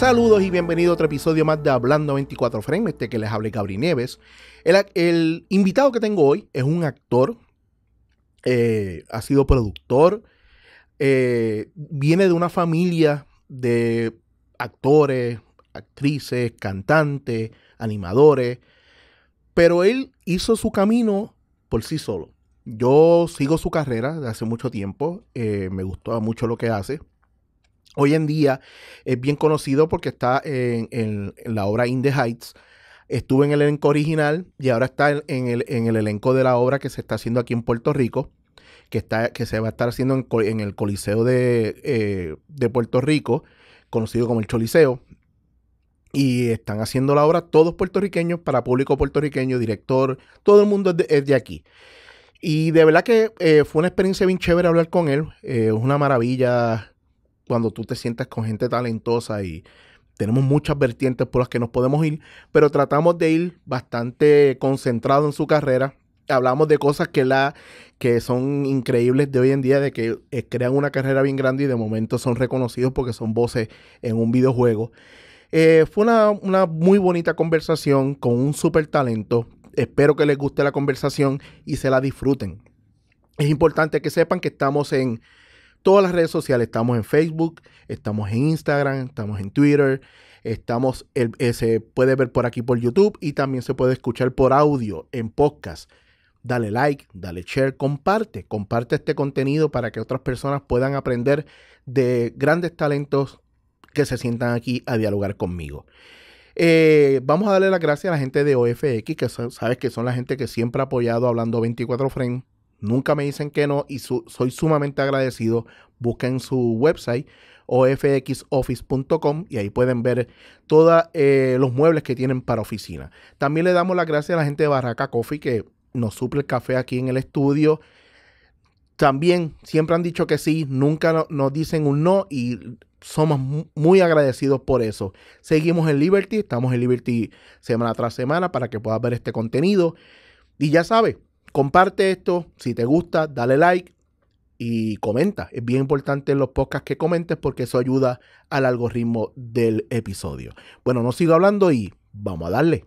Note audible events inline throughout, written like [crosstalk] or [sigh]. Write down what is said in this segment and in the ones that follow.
Saludos y bienvenido a otro episodio más de Hablando 24 Frames, este que les hable Gabri Nieves. El, invitado que tengo hoy es un actor, eh, ha sido productor, eh, viene de una familia de actores, actrices, cantantes, animadores, pero él hizo su camino por sí solo. Yo sigo su carrera de hace mucho tiempo, eh, me gustó mucho lo que hace. Hoy en día es bien conocido porque está en, la obra In the Heights. Estuvo en el elenco original y ahora está en, el, elenco de la obra que se está haciendo aquí en Puerto Rico, que, está, que se va a estar haciendo en, el Coliseo eh, de, Puerto Rico, conocido como el Choliseo. Y están haciendo la obra todos puertorriqueños para público puertorriqueño, director, todo el mundo es de, aquí. Y de verdad que eh, fue una experiencia bien chévere hablar con él. Eh, es una maravilla cuando tú te sientas con gente talentosa y tenemos muchas vertientes por las que nos podemos ir, pero tratamos de ir bastante concentrado en su carrera. Hablamos de cosas que, la, que son increíbles de hoy en día, de que eh, crean una carrera bien grande y de momento son reconocidos porque son voces en un videojuego. Eh, fue una, una muy bonita conversación con un súper talento. Espero que les guste la conversación y se la disfruten. Es importante que sepan que estamos en todas las redes sociales. Estamos en Facebook, estamos en Instagram, estamos en Twitter, estamos, eh, se puede ver por aquí por YouTube y también se puede escuchar por audio en podcast. Dale like, dale share, comparte, comparte este contenido para que otras personas puedan aprender de grandes talentos que se sientan aquí a dialogar conmigo. Eh, vamos a darle las gracias a la gente de OFX, que sabes que son la gente que siempre ha apoyado Hablando 24 Frames Nunca me dicen que no y soy sumamente agradecido. Busquen su website ofxoffice.com y ahí pueden ver todos eh, los muebles que tienen para oficina. También le damos las gracias a la gente de Barraca Coffee que nos suple el café aquí en el estudio. También siempre han dicho que sí, nunca nos dicen un no y somos muy agradecidos por eso. Seguimos en Liberty, estamos en Liberty semana tras semana para que puedas ver este contenido. Y ya sabes, comparte esto. Si te gusta, dale like y comenta. Es bien importante en los podcasts que comentes porque eso ayuda al algoritmo del episodio. Bueno, no sigo hablando y vamos a darle.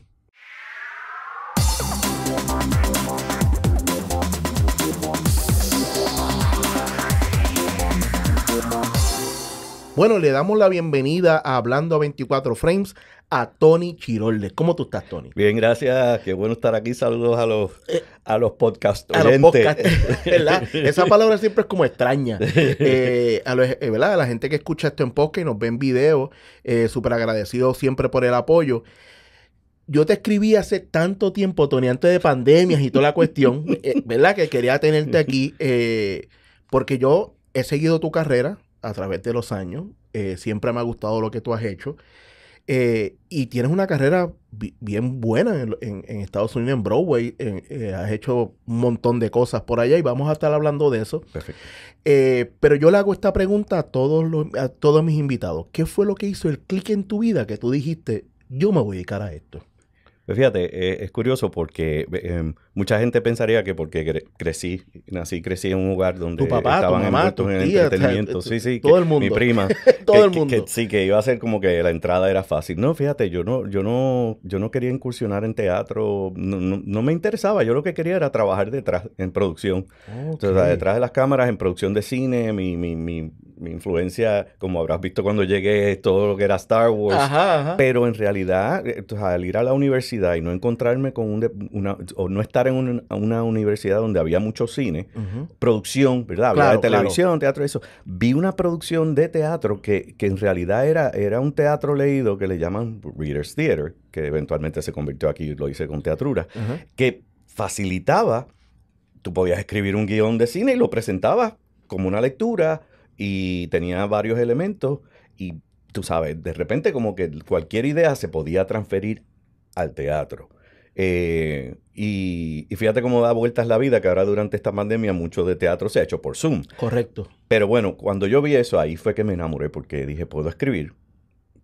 Bueno, le damos la bienvenida a Hablando a 24 Frames a Tony Chirolde. ¿Cómo tú estás, Tony? Bien, gracias. Qué bueno estar aquí. Saludos a los, eh, a los podcast A los podcast, [laughs] [laughs] Esa palabra siempre es como extraña. [laughs] Eh, a, eh, ¿verdad? la gente que escucha esto en podcast y nos ve en video, súper agradecido siempre por el apoyo yo te escribí hace tanto tiempo, Tony, antes de pandemias y toda la cuestión, ¿verdad? Que quería tenerte aquí, porque yo he seguido tu carrera a través de los años, siempre me ha gustado lo que tú has hecho, eh, y tienes una carrera bien buena en, Estados Unidos, en Broadway. Eh, has hecho un montón de cosas por allá y vamos a estar hablando de eso. Eh, pero yo le hago esta pregunta a todos, a todos mis invitados. ¿Qué fue lo que hizo el clic en tu vida que tú dijiste, yo me voy a dedicar a esto? Pues fíjate, eh, es curioso porque em, mucha gente pensaría que porque crecí, nací, crecí en un lugar donde tu papá, estaban tu mamá, entretenimiento. sí, sí, Mi prima. [laughs] todo el mundo. sí, que iba a ser como que la entrada era fácil. No, fíjate, yo no, yo no, yo no quería incursionar en teatro, no, no, me interesaba. Yo lo que quería era trabajar detrás, en producción. sea, detrás de las cámaras, en producción de cine, mi, mi mi influencia, como habrás visto cuando llegué, todo lo que era Star Wars. Pero en realidad, eh, al ir a la universidad y no encontrarme con un una, o no estar en una universidad donde había mucho cine, producción, ¿verdad? Hablaba de televisión, teatro, eso. Vi una producción de teatro que, en realidad era, era un teatro leído que le llaman Reader's Theater, que eventualmente se convirtió aquí, lo hice con teatrura, que facilitaba, tú podías escribir un guión de cine y lo presentabas como una lectura y tenía varios elementos y tú sabes, de repente como que cualquier idea se podía transferir al teatro. Eh, y, fíjate cómo da vueltas la vida, que ahora durante esta pandemia mucho de teatro se ha hecho por Zoom. Correcto. Pero bueno, cuando yo vi eso, ahí fue que me enamoré, porque dije, puedo escribir,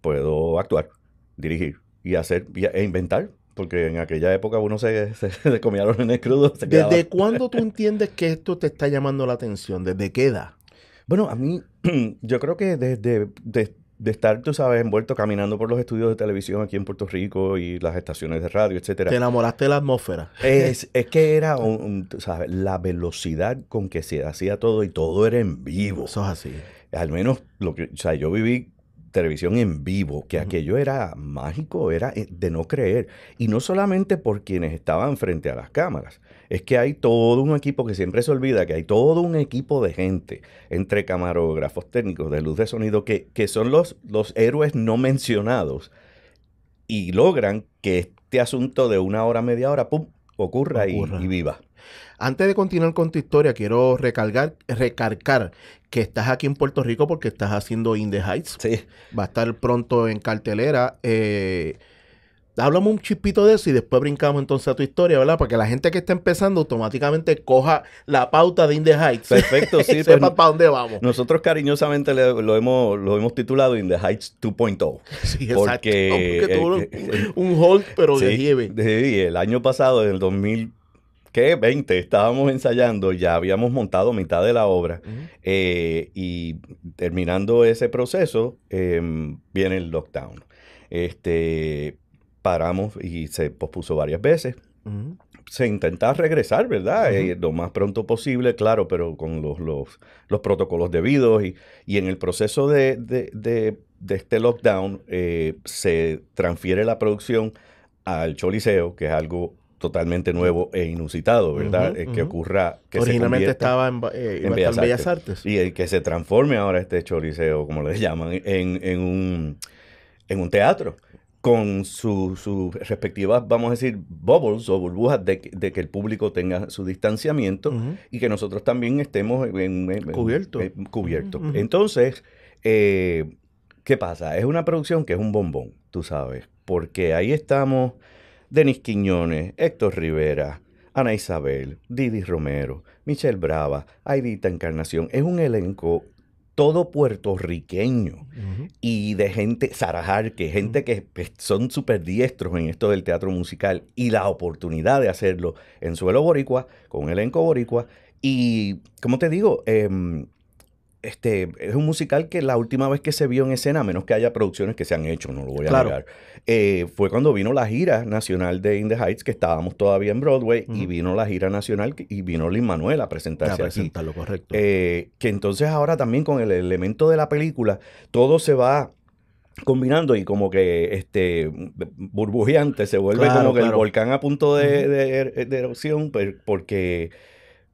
puedo actuar, dirigir y hacer e inventar. Porque en aquella época uno se, se, [laughs] comía los nenes crudos. ¿Desde cuándo tú entiendes que esto te está llamando la atención? ¿Desde qué edad? Bueno, a mí, [clears throat] yo creo que desde de, estar, tú sabes, envuelto caminando por los estudios de televisión aquí en Puerto Rico y las estaciones de radio, etcétera. Te enamoraste de la atmósfera. Es, [laughs] que era, sabes, la velocidad con que se hacía todo y todo era en vivo. Eso es así. Al menos lo que, sea, yo viví televisión en vivo, que aquello era mágico, era eh, de no creer. Y no solamente por quienes estaban frente a las cámaras, es que hay todo un equipo que siempre se olvida, que hay todo un equipo de gente, entre camarógrafos, técnicos de luz de sonido, que, que son los, los héroes no mencionados y logran que este asunto de una hora, media hora, pum, ocurra, Y, viva. Antes de continuar con tu historia, quiero recargar, que estás aquí en Puerto Rico porque estás haciendo In Heights. Sí. Va a estar pronto en cartelera. Eh, Hablamos un chispito de eso y después brincamos entonces a tu historia, ¿verdad? Para que la gente que está empezando automáticamente coja la pauta de In the Heights. Perfecto, [laughs] sí. sepa pues, para dónde vamos. Nosotros cariñosamente lo, hemos, lo hemos titulado In the Heights 2.0. Sí, exacto. Porque tuvo un, hold, pero de nieve. Sí, el año pasado, en el 2020, estábamos ensayando, ya habíamos montado mitad de la obra eh, y terminando ese proceso em, viene el lockdown. Este, paramos y se pospuso varias veces. Se intenta regresar, ¿verdad? Eh, lo más pronto posible, claro, pero con los, los, protocolos debidos. Y, en el proceso de, este lockdown eh, se transfiere la producción al Choliseo, que es algo totalmente nuevo e inusitado, ¿verdad? Eh, que ocurra... Que Originalmente estaba en, eh, en, Bellas, Artes. Y que se transforme ahora este choliseo, como le llaman, en, en un, en un teatro con sus respectivas, vamos a decir, bubbles o burbujas de, que el público tenga su distanciamiento y que nosotros también estemos en, cubierto. Entonces, eh, ¿qué pasa? Es una producción que es un bombón, tú sabes, porque ahí estamos Denis Quiñones, Héctor Rivera, Ana Isabel, Didi Romero, Michelle Brava, Aidita Encarnación. Es un elenco todo puertorriqueño y de gente, Sarajar, que gente que pues, son súper diestros en esto del teatro musical y la oportunidad de hacerlo en suelo boricua, con elenco boricua. Y, como te digo, eh, este, es un musical que la última vez que se vio en escena, a menos que haya producciones que se han hecho, no lo voy a eh, fue cuando vino la gira nacional de In the Heights, que estábamos todavía en Broadway, y vino la gira nacional y vino Lin Manuel a presentarse. A presentarlo, correcto. Eh, que entonces ahora también con el elemento de la película, todo se va combinando y como que este burbujeante se vuelve como que el volcán a punto de erupción porque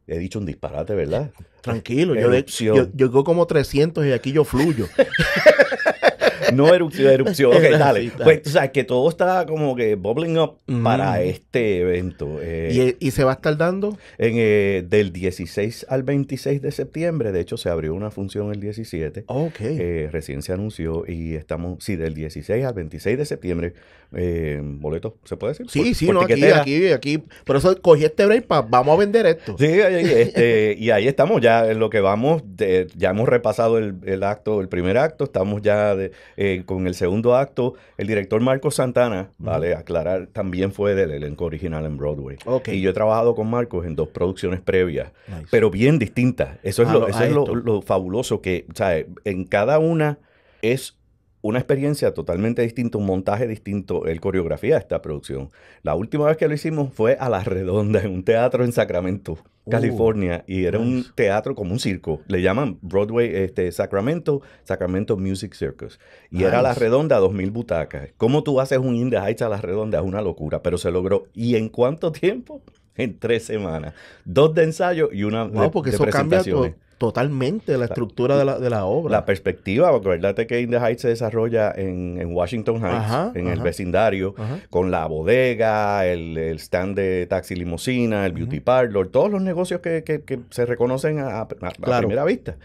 He dicho un disparate, ¿verdad? Tranquilo, yo, yo, como 300 y aquí yo fluyo. [laughs] no erupción, erupción. Ok, dale. Pues, o sea, que todo está como que bubbling up para mm. este evento. Eh. ¿Y, se va a estar dando? En, eh, del 16 al 26 de septiembre. De hecho, se abrió una función el 17. Ok. Eh, recién se anunció y estamos, sí, del 16 al 26 de septiembre eh, boletos, ¿se puede decir? Sí, sí, aquí, aquí, aquí. Por eso cogí este break para vamos a vender esto. Sí, [laughs] este, y ahí estamos ya en lo que vamos. ya hemos repasado el, acto, el primer acto, estamos ya eh, con el segundo acto. El director Marcos Santana, vale, aclarar, también fue del elenco original en Broadway. Okay. Y yo he trabajado con Marcos en dos producciones previas, pero bien distintas. Eso es, ah, lo, eso es lo, fabuloso que, o sea, en cada una es una experiencia totalmente distinta, un montaje distinto, el coreografía esta producción. La última vez que lo hicimos fue a La Redonda, en un teatro en Sacramento, uh, California, y era un teatro como un circo. Le llaman Broadway este, Sacramento, Sacramento Music Circus. Y era a La Redonda, 2.000 butacas. ¿Cómo tú haces un In Heights a La Redonda? Es una locura, pero se logró. ¿Y en cuánto tiempo? en tres semanas. Dos de ensayo y una wow, porque eso cambia totalmente la estructura de, la, de la obra. La perspectiva, porque verdad que In the Heights se desarrolla en, Washington Heights, en el vecindario, con la bodega, el, stand de taxi limusina, el beauty parlor, todos los negocios que, que, se reconocen a, a, primera vista.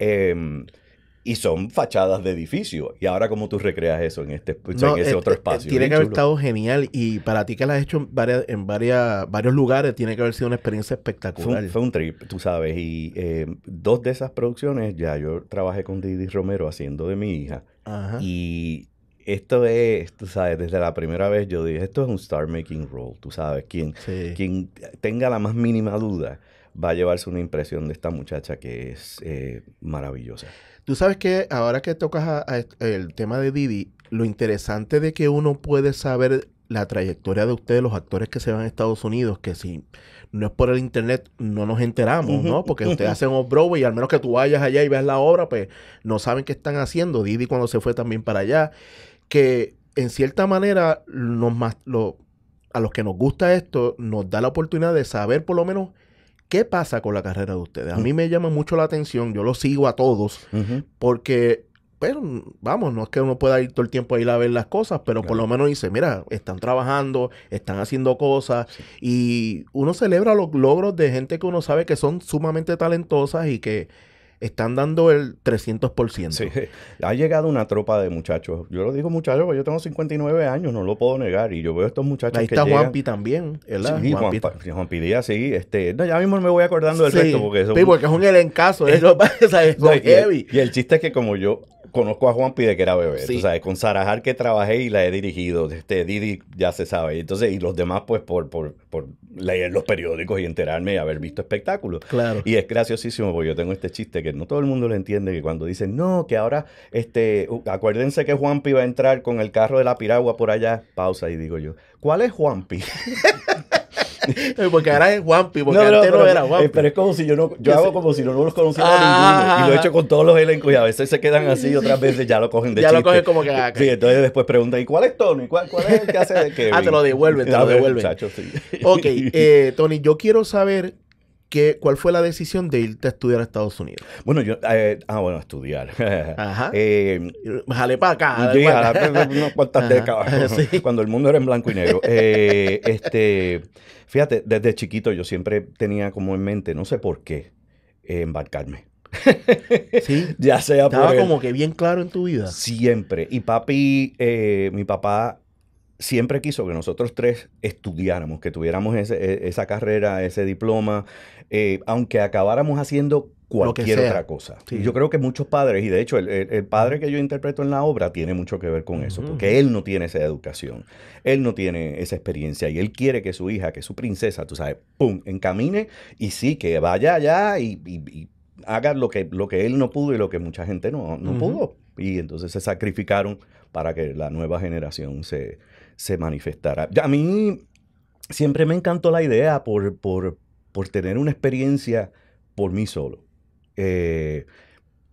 Eh, y son fachadas de edificio. Y ahora, ¿cómo tú recreas eso en, este, ese eh, otro eh, eh, espacio? tiene que haber estado genial. Y para ti que la has hecho en, varias, en varios lugares, tiene que haber sido una experiencia espectacular. Fue un, trip, tú sabes. Y dos de esas producciones, ya yo trabajé con Didi Romero haciendo de mi hija. Y esto es, tú sabes, desde la primera vez yo dije, esto es un star making role, tú sabes. Quien, quien tenga la más mínima duda va a llevarse una impresión de esta muchacha que es maravillosa. Tú sabes que ahora que tocas el tema de Didi, lo interesante de que uno puede saber la trayectoria de ustedes, los actores que se van a Estados Unidos, que si no es por el internet, no nos enteramos, ¿no? Porque [laughs] ustedes hacen un broadway y al menos que tú vayas allá y veas la obra, pues no saben qué están haciendo. Didi cuando se fue también para allá, que en cierta manera a los que nos gusta esto, nos da la oportunidad de saber por lo menos ¿Qué pasa con la carrera de ustedes? A mm. mí me llama mucho la atención, yo lo sigo a todos, porque, pero vamos, no es que uno pueda ir todo el tiempo a a ver las cosas, pero por lo menos dice, mira, están trabajando, están haciendo cosas, y uno celebra los logros de gente que uno sabe que son sumamente talentosas y que están dando el 300%. ha llegado una tropa de muchachos. Yo lo digo muchachos, porque yo tengo 59 años, no lo puedo negar. Y yo veo a estos muchachos. Ahí está Juanpi también, ¿verdad? Sí, Juanpi, Juanpi, Díaz, sí. Este, no, ya mismo me voy acordando del resto. Porque sí, porque es un elencazo. [laughs] y el chiste es que como yo conozco a Juanpi de que era bebé. Tú sabes, con Sarajar que trabajé y la he dirigido. Este Didi ya se sabe. Entonces, y los demás, pues, por, por, leer los periódicos y enterarme y haber visto espectáculos. Claro. Y es graciosísimo porque yo tengo este chiste que no todo el mundo lo entiende, que cuando dicen, no, que ahora, este, acuérdense que Juanpi va a entrar con el carro de la piragua por allá, pausa y digo yo, ¿cuál es Juanpi? [laughs] [laughs] Porque ahora es Wampi, porque antes no, era Wampi. Eh, pero es como si yo no, yo hago como si no, no los conociera ah, ninguno. Y lo he hecho con todos los elencos y a veces se quedan así y otras veces ya lo cogen de ya Ya lo cogen como que ah, Sí, entonces después preguntan, ¿y cuál es Tony? ¿Cuál, es el que hace de Kevin? [laughs] ah, te lo devuelven, te lo [laughs] devuelven. sí. Ok, eh, Tony, yo quiero saber ¿Cuál fue la decisión de irte a estudiar a Estados Unidos? Bueno, yo. Eh, ah, bueno, estudiar. Ajá. [laughs] Eh, jale para acá. Cuando el mundo era en blanco y negro. Eh, [laughs] este, fíjate, desde chiquito yo siempre tenía como en mente, no sé por qué, embarcarme. [laughs] sí. Ya sea Estaba como que bien claro en tu vida. Siempre. Y papi, mi papá siempre quiso que nosotros tres estudiáramos, que tuviéramos e, esa carrera, ese diploma, eh, aunque acabáramos haciendo cualquier otra cosa. Yo creo que muchos padres, y de hecho el, padre que yo interpreto en la obra tiene mucho que ver con eso, porque él no tiene esa educación, él no tiene esa experiencia y él quiere que su hija, que su princesa, tú sabes, ¡pum!, encamine y sí, que vaya allá y, haga lo que, lo que él no pudo y lo que mucha gente no, no pudo. Y entonces se sacrificaron para que la nueva generación se, se manifestará. A mí siempre me encantó la idea por, por, por tener una experiencia por mí solo. Eh,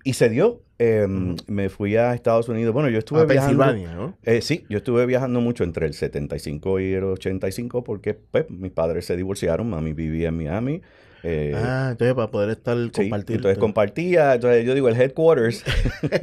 y se dio. Em, me fui a Estados Unidos. Bueno, yo estuve a viajando. Pensilvania, ¿no? Eh, sí, yo estuve viajando mucho entre el 75 y el 85 porque pues, mis padres se divorciaron. Mami vivía en Miami. Eh, ah, entonces para poder estar compartiendo. Entonces compartía, entonces yo digo, el headquarters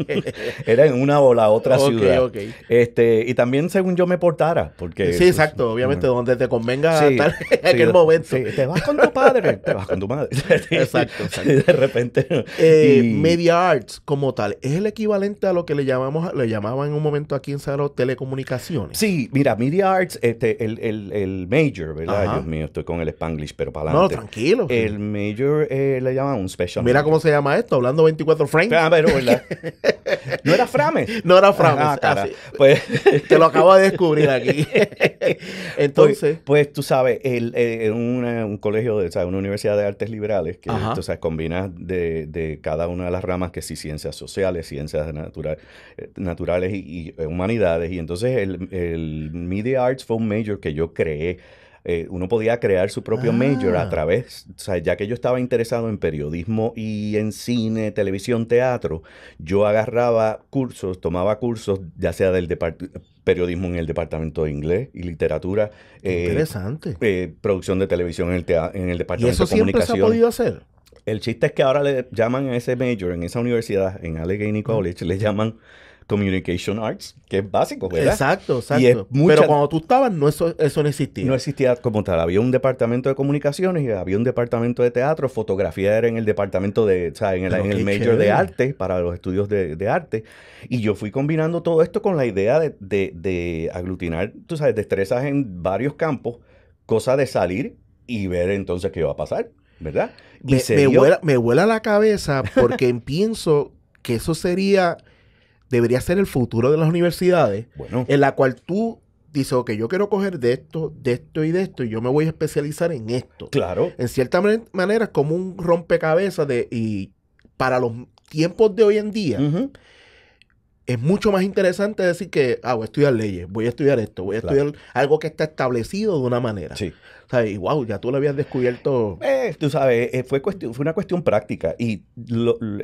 [laughs] era en una o la otra ciudad. Este, y también según yo me portara, porque... Sí, pues, exacto, mm, obviamente, mm. donde te convenga [laughs] en aquel momento. te vas con tu padre, [laughs] te vas con tu madre. exacto, Y de repente... Eh, media Arts como tal, ¿es el equivalente a lo que le llamamos, le llamaban en un momento aquí en salo telecomunicaciones? Sí, mira, Media Arts, este, el, el, major, ¿verdad? Dios mío, estoy con el Spanglish, pero para adelante. No, tranquilo el major eh, le llaman un special. Mira cómo se llama esto, hablando 24 frames. Ah, [laughs] no era frames. No era frames. Ah, pues [laughs] te lo acabo de descubrir aquí. [laughs] Pues, entonces. Pues, tú sabes, el, un, colegio, de, una universidad de artes liberales, que o combina de, cada una de las ramas, que sí, ciencias sociales, ciencias naturales y, humanidades. Y entonces el, el Media Arts fue un major que yo creé eh, uno podía crear su propio major a ah. través, ya que yo estaba interesado en periodismo y en cine, televisión, teatro, yo agarraba cursos, tomaba cursos, ya sea del periodismo en el departamento de inglés y literatura. Eh, interesante. Eh, producción de televisión en el, en el departamento ¿Y eso siempre se ha podido hacer? El chiste es que ahora le llaman a ese major en esa universidad, en Allegheny College, le llaman Communication Arts, que es básico, ¿verdad? Exacto, exacto. Pero cuando tú estabas, no, eso, eso no existía. No existía como tal. Había un departamento de comunicaciones y había un departamento de teatro. Fotografía era en el departamento de, o sea, en el, en major de arte, para los estudios de, arte. Y yo fui combinando todo esto con la idea de, aglutinar, tú sabes, destrezas en varios campos, cosa de salir y ver entonces qué va a pasar, ¿verdad? me, me, vuela, me vuela la cabeza porque [laughs] pienso que eso sería debería ser el futuro de las universidades, en la cual tú dices, ok, yo quiero coger de esto, de esto y de esto, y yo me voy a especializar en esto. Claro. En cierta manera es como un rompecabezas de, y para los tiempos de hoy en día, es mucho más interesante decir que, ah, voy a estudiar leyes, voy a estudiar esto, voy a estudiar algo que está establecido de una manera. Sí. Y wow, ya tú lo habías descubierto. Eh, tú sabes, eh, fue, cuestión, fue una cuestión práctica. Y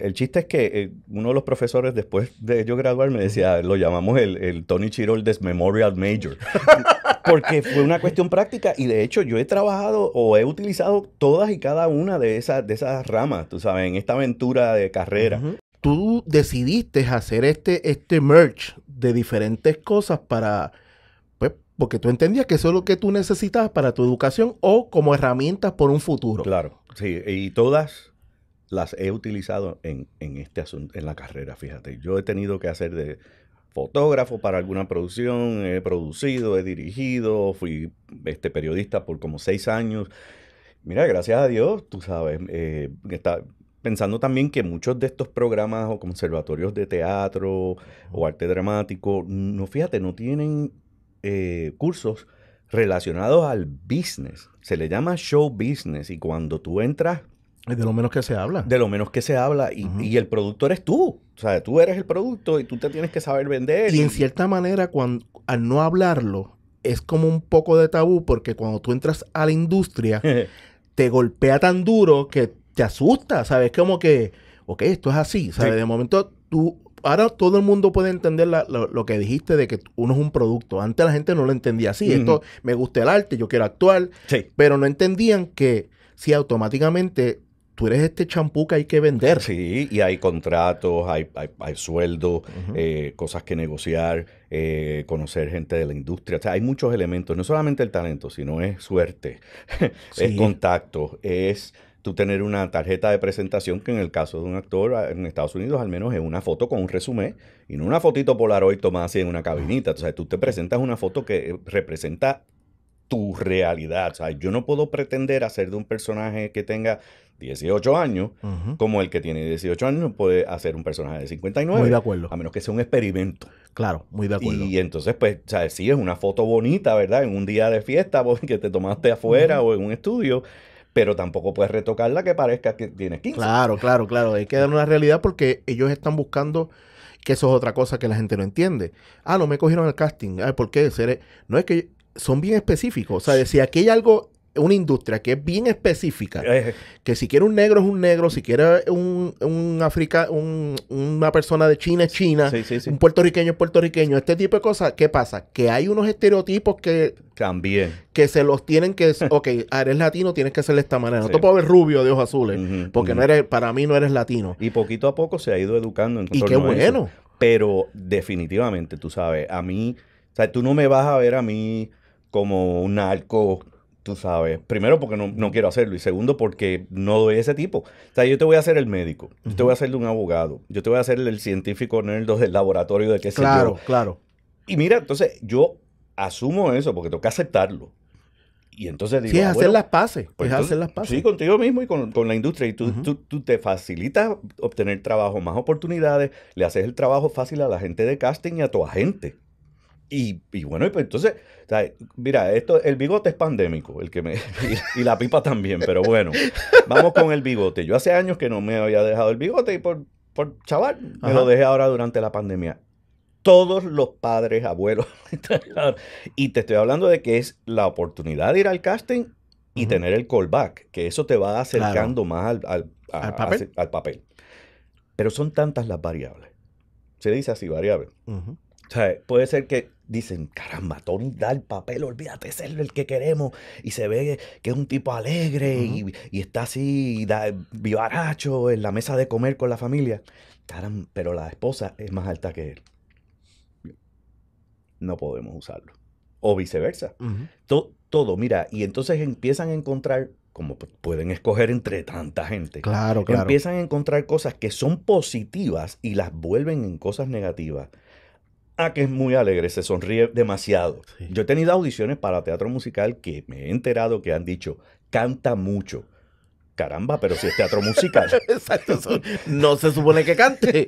el chiste es que eh, uno de los profesores, después de yo graduar, me decía, lo llamamos el, Tony Chirol Memorial Major. [laughs] porque fue una cuestión práctica y de hecho yo he trabajado o he utilizado todas y cada una de esas, ramas, tú sabes, en esta aventura de carrera. Tú decidiste hacer este, este de diferentes cosas para porque tú entendías que eso es lo que tú necesitas para tu educación o como herramientas por un futuro. Claro, sí, y todas las he utilizado en, este asunto, en la carrera, fíjate. Yo he tenido que hacer de fotógrafo para alguna producción, he producido, he dirigido, fui este, periodista por como seis años. Mira, gracias a Dios, tú sabes, eh, está, pensando también que muchos de estos programas o conservatorios de teatro o arte dramático, no fíjate, no tienen eh, cursos relacionados al business. Se le llama show business y cuando tú entras... Es de lo menos que se habla. De lo menos que se habla y, el productor eres tú. O sea, tú eres el producto y tú te tienes que saber vender. Y, en cierta manera, cuando, al no hablarlo, es como un poco de tabú porque cuando tú entras a la industria, [laughs] te golpea tan duro que te asusta, ¿sabes? Como que, ok, esto es así, ¿sabes? De momento tú ahora todo el mundo puede entender lo, que dijiste de que uno es un producto. Antes la gente no lo entendía así. Esto, me gusta el arte, yo quiero actuar. Pero no entendían que si automáticamente tú eres este champú que hay que vender. Sí, y hay contratos, hay, hay, sueldos, eh, cosas que negociar, eh, conocer gente de la industria. O sea, hay muchos elementos, no solamente el talento, sino es suerte, [laughs] es contacto, es tú tener una tarjeta de presentación que en el caso de un actor ah, en Estados Unidos al menos es una foto con un resumen y no una fotito polaroid tomada así en una cabinita. O sea, tú te presentas una foto que eh, representa tu realidad. O sea, yo no puedo pretender hacer de un personaje que tenga 18 años como el que tiene 18 años puede hacer un personaje de 59. Muy de acuerdo. A menos que sea un experimento. Claro, muy de acuerdo. Y entonces, pues, o sea, es una foto bonita, ¿verdad? En un día de fiesta [laughs] que te tomaste afuera o en un estudio pero tampoco puedes retocarla que parezca que tienes 15. Claro, claro, claro. Hay que dar una realidad porque ellos están buscando que eso es otra cosa que la gente no entiende. Ah, no me cogieron el casting. Ay, ¿por qué? No es que son bien específicos. O sea, si aquí hay algo una industria que es bien específica, eh. que si quiere un negro es un negro, si quiere un, un una persona de China es China, sí, un puertorriqueño es puertorriqueño, este tipo de cosas, ¿qué pasa? Que hay unos estereotipos que... También. Que se los tienen que... ok, ah, eres latino, tienes que ser de esta manera. No te puedo ver rubio de ojos azules, porque no eres, para mí no eres latino. Y poquito a poco se ha ido educando. En y qué bueno. Pero definitivamente, tú sabes, a mí... O sea, tú no me vas a ver a mí como un narco Tú sabes, primero porque no, quiero hacerlo y segundo porque no doy ese tipo. O sea, yo te voy a hacer el médico, yo te voy a hacer de un abogado, yo te voy a hacer el científico nerd del laboratorio de qué sé Claro, yo. claro. Y mira, entonces yo asumo eso porque tengo que aceptarlo. Y entonces digo, sí, es hacer las pases, Pues es hacer las paces. Sí, contigo mismo y con, la industria. Y tú, tú, te facilitas obtener trabajo, más oportunidades, le haces el trabajo fácil a la gente de casting y a tu agente. Y, bueno, pues entonces, mira, esto, el bigote es pandémico, el que me, [laughs] y, la pipa también, pero bueno, vamos con el bigote. Yo hace años que no me había dejado el bigote y por, chaval, me lo dejé ahora durante la pandemia. Todos los padres, abuelos, [laughs] y te estoy hablando de que es la oportunidad de ir al casting y tener el callback, que eso te va acercando más al, al, papel? Pero son tantas las variables. Se dice así, variable. O sea, puede ser que dicen, caramba, Tony da el papel, olvídate, es el que queremos. Y se ve que es un tipo alegre y, está así, vivaracho en la mesa de comer con la familia. Caramba, pero la esposa es más alta que él. No podemos usarlo. O viceversa. todo, todo, mira, y entonces empiezan a encontrar como pueden escoger entre tanta gente. Claro, claro. Empiezan a encontrar cosas que son positivas y las vuelven en cosas negativas. Ah, que es muy alegre, se sonríe demasiado. Yo he tenido audiciones para teatro musical que me he enterado que han dicho, canta mucho. Caramba, pero si es teatro musical. [laughs] Exacto, no se supone que cante.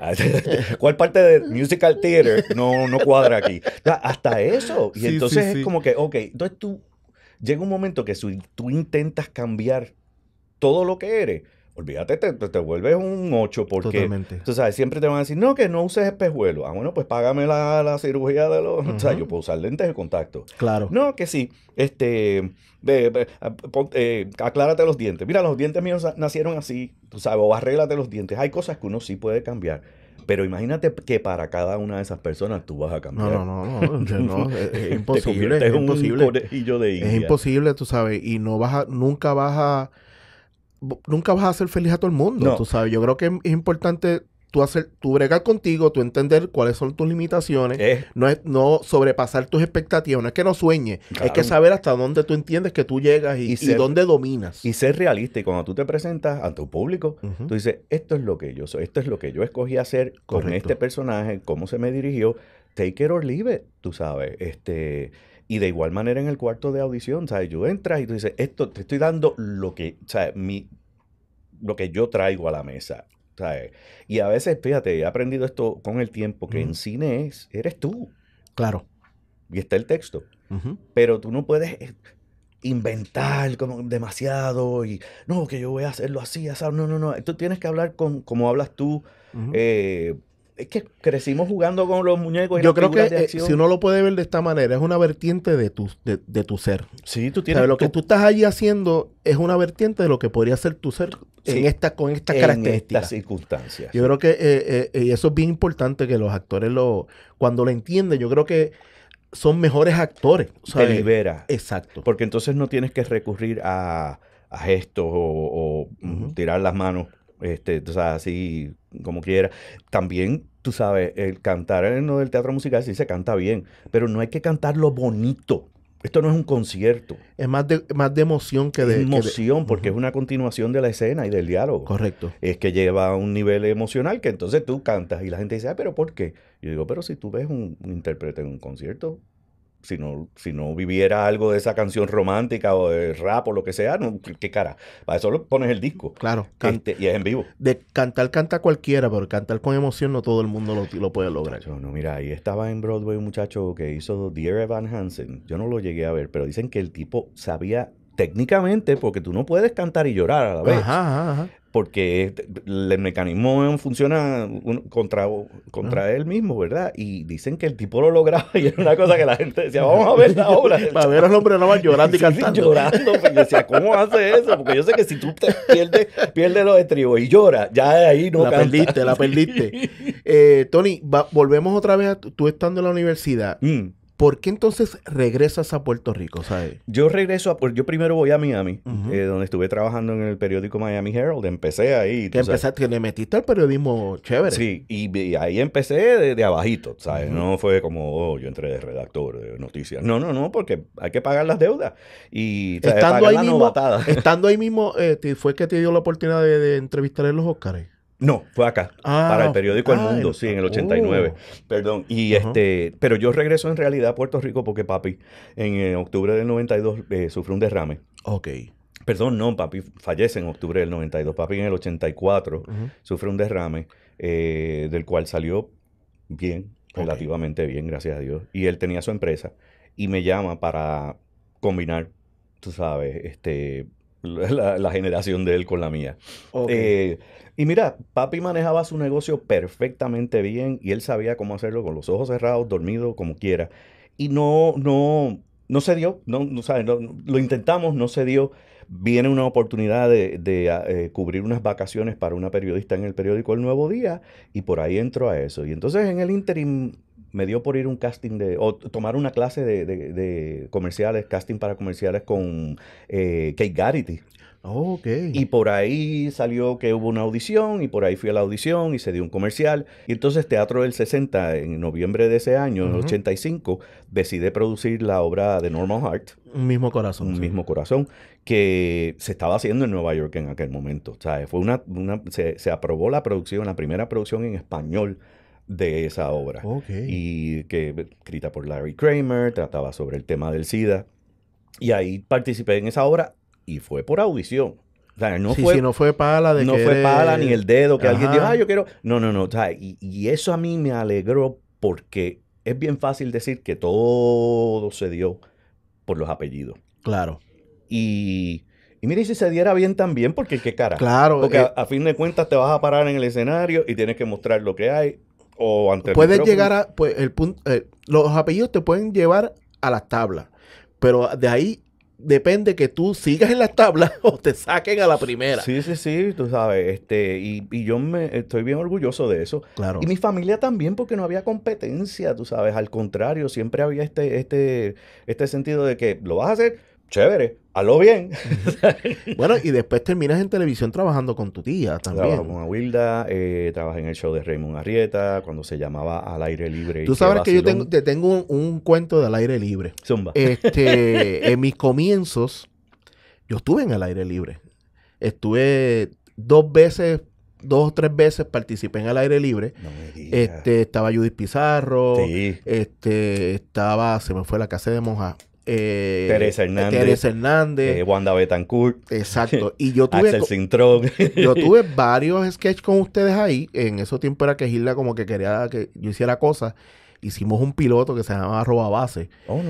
[laughs] ¿Cuál parte de musical theater no, no cuadra aquí? Hasta eso. Y entonces es como que, ok, entonces tú, llega un momento que si tú intentas cambiar todo lo que eres, olvídate, te, te, vuelves un 8 porque tú sabes, siempre te van a decir, no, que no uses espejuelos. Ah, bueno, pues págame la, cirugía de los... O sea, yo puedo usar lentes de contacto. Claro. No, que sí, este, ah, eh, aclárate los dientes. Mira, los dientes míos nacieron así, tú sabes, o arréglate los dientes. Hay cosas que uno sí puede cambiar. Pero imagínate que para cada una de esas personas tú vas a cambiar. No, no, no, no, [laughs] es, imposible. es imposible. Es imposible, tú sabes, y no vas a, nunca vas a nunca vas a hacer feliz a todo el mundo, tú sabes. Yo creo que es importante tú hacer, tú bregar contigo, tú entender cuáles son tus limitaciones, eh. no es no sobrepasar tus expectativas, no es que no sueñes, es que saber hasta dónde tú entiendes que tú llegas y, dónde dominas. Y ser realista, y cuando tú te presentas ante tu público, tú dices, esto es lo que yo esto es lo que yo escogí hacer con este personaje, cómo se me dirigió, take it or leave tú sabes, este... Y de igual manera en el cuarto de audición, ¿sabes? Yo entras y tú dices, esto, te estoy dando lo que, lo que yo traigo a la mesa. ¿sabes? Y a veces, fíjate, he aprendido esto con el tiempo, que en cine es, eres tú. Claro. Y está el texto. Pero tú no puedes eh, inventar como demasiado y no, que yo voy a hacerlo así, No, no, no. Tú tienes que hablar con, como hablas tú es que crecimos jugando con los muñecos. Y Yo creo que eh, si uno lo puede ver de esta manera, es una vertiente de tu, de, tu ser. Sí, tú tienes. lo que tú estás allí haciendo es una vertiente de lo que podría ser tu ser en esta, con estas características. Estas circunstancias. Yo creo que eh, eh, eso es bien importante que los actores lo cuando lo entienden, yo creo que son mejores actores. ¿sabes? Te libera. Exacto. Porque entonces no tienes que recurrir a, a gestos o, tirar las manos este, o sea, así como quiera. También, tú sabes, el cantar en el teatro musical sí se canta bien, pero no hay que cantar lo bonito. Esto no es un concierto. Es más de, más de emoción que de... emoción, porque es una continuación de la escena y del diálogo. Correcto. Es que lleva a un nivel emocional que entonces tú cantas y la gente dice, ah, pero ¿por qué? yo digo, pero si tú ves un intérprete en un concierto, si no, viviera algo de esa canción romántica o de rap o lo que sea, no, qué cara. Para eso lo pones el disco. Claro. cante este, y es en vivo. De cantar canta cualquiera, pero cantar con emoción no todo el mundo lo, puede lograr. yo no, mira, ahí estaba en Broadway un muchacho que hizo Dear Evan Hansen. Yo no lo llegué a ver, pero dicen que el tipo sabía técnicamente, porque tú no puedes cantar y llorar a la vez. Ajá, ajá, ajá porque el mecanismo funciona contra, contra ah. él mismo, ¿verdad? Y dicen que el tipo lo lograba [laughs] y era una cosa que la gente decía, vamos a ver la [laughs] obra. Para ver al hombre no llorando y [laughs] cantando. llorando, pues decía, ¿cómo hace eso? Porque yo sé que si tú te pierdes, pierdes los estribos y lloras, ya de ahí no La perdiste, la perdiste. Eh, Tony, volvemos otra vez, a, tú estando en la universidad, mm. ¿Por qué entonces regresas a Puerto Rico? ¿sabes? Yo regreso a Yo primero voy a Miami, eh, donde estuve trabajando en el periódico Miami Herald. Empecé ahí. Que empezaste, que metiste al periodismo chévere. Sí, y, ahí empecé de, abajito, ¿sabes? No fue como, oh, yo entré de redactor de noticias. No, no, no, porque hay que pagar las deudas. Y estando, ahí [laughs] mismo, estando eh, ahí mismo, fue que te dio la oportunidad de, entrevistar en los Óscares. No, fue acá, para el ah, periódico El Mundo, sí, en el 89. Perdón. Y este, pero yo regreso en realidad a Puerto Rico porque papi en, eh, octubre del 92 sufre eh, sufrió un derrame. Ok. Perdón, no, papi fallece en octubre del 92. Papi en el 84 sufre un derrame eh, del cual salió bien, relativamente bien, gracias a Dios. Y él tenía su empresa y me llama para combinar, tú sabes, este, la, generación de él con la mía. Y mira, papi manejaba su negocio perfectamente bien y él sabía cómo hacerlo con los ojos cerrados, dormido, como quiera. Y no, no, no se dio, no, no, ¿sabes? lo intentamos, no se dio. Viene una oportunidad de, ah, eh, cubrir unas vacaciones para una periodista en el periódico El Nuevo Día y por ahí entro a eso. Y entonces en el interim me dio por ir un casting de, o tomar una clase de, comerciales, casting para comerciales con eh, Kate Garrity. Oh, y por ahí salió que hubo una audición y por ahí fui a la audición y se dio un comercial. Y entonces Teatro del 60, en noviembre de ese año, en 85, decidí producir la obra de Norman Heart. Un mismo corazón. Un mismo corazón que se estaba haciendo en Nueva York en aquel momento. O sea, fue una, una se, se aprobó la producción, la primera producción en español de esa obra. Y que escrita por Larry Kramer, trataba sobre el tema del SIDA. Y ahí participé en esa obra y fue por audición. O sea, no, fue, si no fue pala de No fue pala ni el dedo que alguien dijo, ah, yo quiero. No, no, no. O sea, y, eso a mí me alegró porque es bien fácil decir que todo se dio por los apellidos. Claro. Y, y mire, si se diera bien también, porque qué cara. Claro. Porque eh, a, fin de cuentas te vas a parar en el escenario y tienes que mostrar lo que hay. O antes... Puedes llegar a. Pues, el punto, eh, los apellidos te pueden llevar a las tablas. Pero de ahí depende que tú sigas en las tablas [laughs] o te saquen a la primera. Sí, sí, sí, tú sabes, este, y, y yo me estoy bien orgulloso de eso. Claro. Y mi familia también, porque no había competencia, tú sabes, al contrario, siempre había este, este, este sentido de que lo vas a hacer chévere, hazlo bien. [laughs] bueno, y después terminas en televisión trabajando con tu tía también. Trabajo con Wilda, eh, trabajé en el show de Raymond Arrieta, cuando se llamaba Al Aire Libre. Tú sabes que yo tengo, te tengo un, cuento de Al aire libre. Zumba. Este, [laughs] en mis comienzos, yo estuve en Al aire libre. Estuve dos veces dos o tres veces participé en Al aire libre. Este, estaba Judith Pizarro, este, estaba, se me fue la casa de Moja. Eh, Teresa Hernández. Eh, Wanda Betancourt. Exacto. Y yo tuve. Axel yo [laughs] tuve varios sketches con ustedes ahí. En esos tiempo era que Gilda como que quería que yo hiciera cosas. Hicimos un piloto que se llamaba Roba Base. Oh,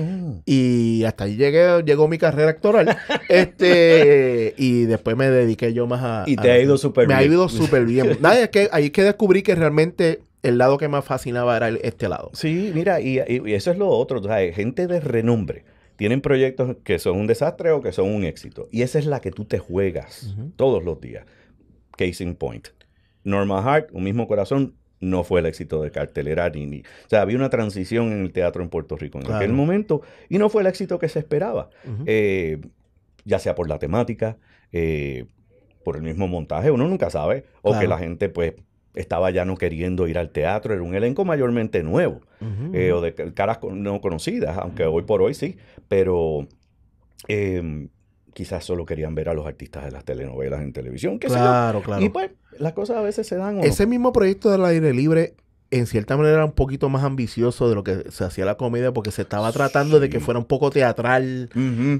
y hasta ahí llegué, llegó mi carrera actoral. [laughs] este, y después me dediqué yo más a. Y te ha ido súper bien. Me ha ido súper bien. Nada, es que ahí que descubrí que realmente el lado que más fascinaba era este lado. Sí, mira, y, eso es lo otro. gente de renombre tienen proyectos que son un desastre o que son un éxito. Y esa es la que tú te juegas todos los días. Case in point. Normal Heart, un mismo corazón, no fue el éxito de cartelera ni, ni, O sea, había una transición en el teatro en Puerto Rico en aquel momento y no fue el éxito que se esperaba. Eh, ya sea por la temática, eh, por el mismo montaje, uno nunca sabe. O que la gente, pues, estaba ya no queriendo ir al teatro, era un elenco mayormente nuevo, eh, o de caras no conocidas, aunque hoy por hoy sí, pero em, quizás solo querían ver a los artistas de las telenovelas en televisión. claro, claro. Y pues las cosas a veces se dan. Ese mismo proyecto del aire libre en cierta manera era un poquito más ambicioso de lo que se hacía la comedia porque se estaba tratando de que fuera un poco teatral,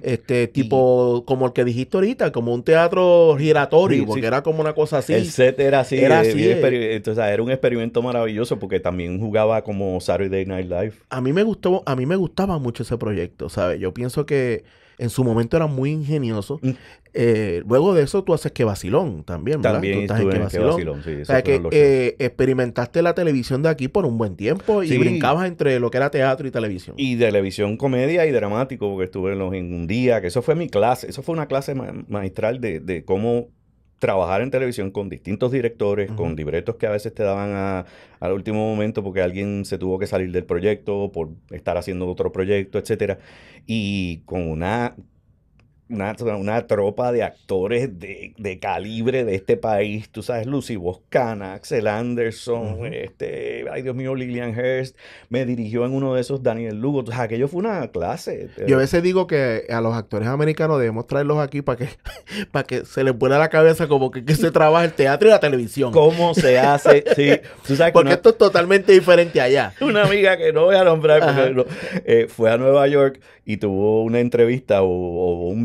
este tipo como el que dijiste ahorita, como un teatro giratorio, porque era como una cosa así. El set era así, era, eh, así, eh. entonces, era un experimento maravilloso porque también jugaba como Saturday Night Live. A mí me gustó, a mí me gustaba mucho ese proyecto, ¿sabes? Yo pienso que en su momento era muy ingenioso. Mm. Eh, luego de eso tú haces que vacilón también, ¿verdad? También tú estás en que vacilón. Sí, o sea, que eh, experimentaste la televisión de aquí por un buen tiempo y brincabas entre lo que era teatro y televisión. Y televisión, comedia y dramático, porque estuve en los en un día, que eso fue mi clase, eso fue una clase magistral maestral de, de cómo trabajar en televisión con distintos directores, con libretos que a veces te daban a, al último momento porque alguien se tuvo que salir del proyecto por estar haciendo otro proyecto, etcétera, y con una una, tropa de actores de, calibre de este país. Tú sabes, Lucy Boscana, Axel Anderson, este, ay Dios mío, Lillian Hearst, me dirigió en uno de esos Daniel Lugo. O sea, aquello fue una clase. Yo a veces digo que a los actores americanos debemos traerlos aquí para que, [laughs] para que se les vuela la cabeza como que, se trabaja el teatro y la televisión. ¿Cómo se hace? [laughs] Sí. ¿Tú porque esto es totalmente diferente allá. Una amiga que no voy a nombrar, eh, fue a Nueva York y tuvo una entrevista o un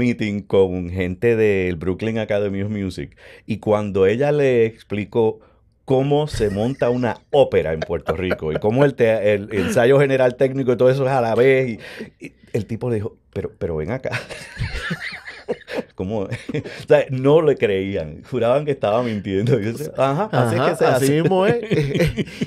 con gente del Brooklyn Academy of Music y cuando ella le explicó cómo se monta una ópera en Puerto Rico y cómo el, el, ensayo general técnico y todo eso es a la vez, y, el tipo le dijo, pero, pero ven acá. [laughs] como [laughs] no le creían, juraban que estaba mintiendo. ajá, así que así mismo es.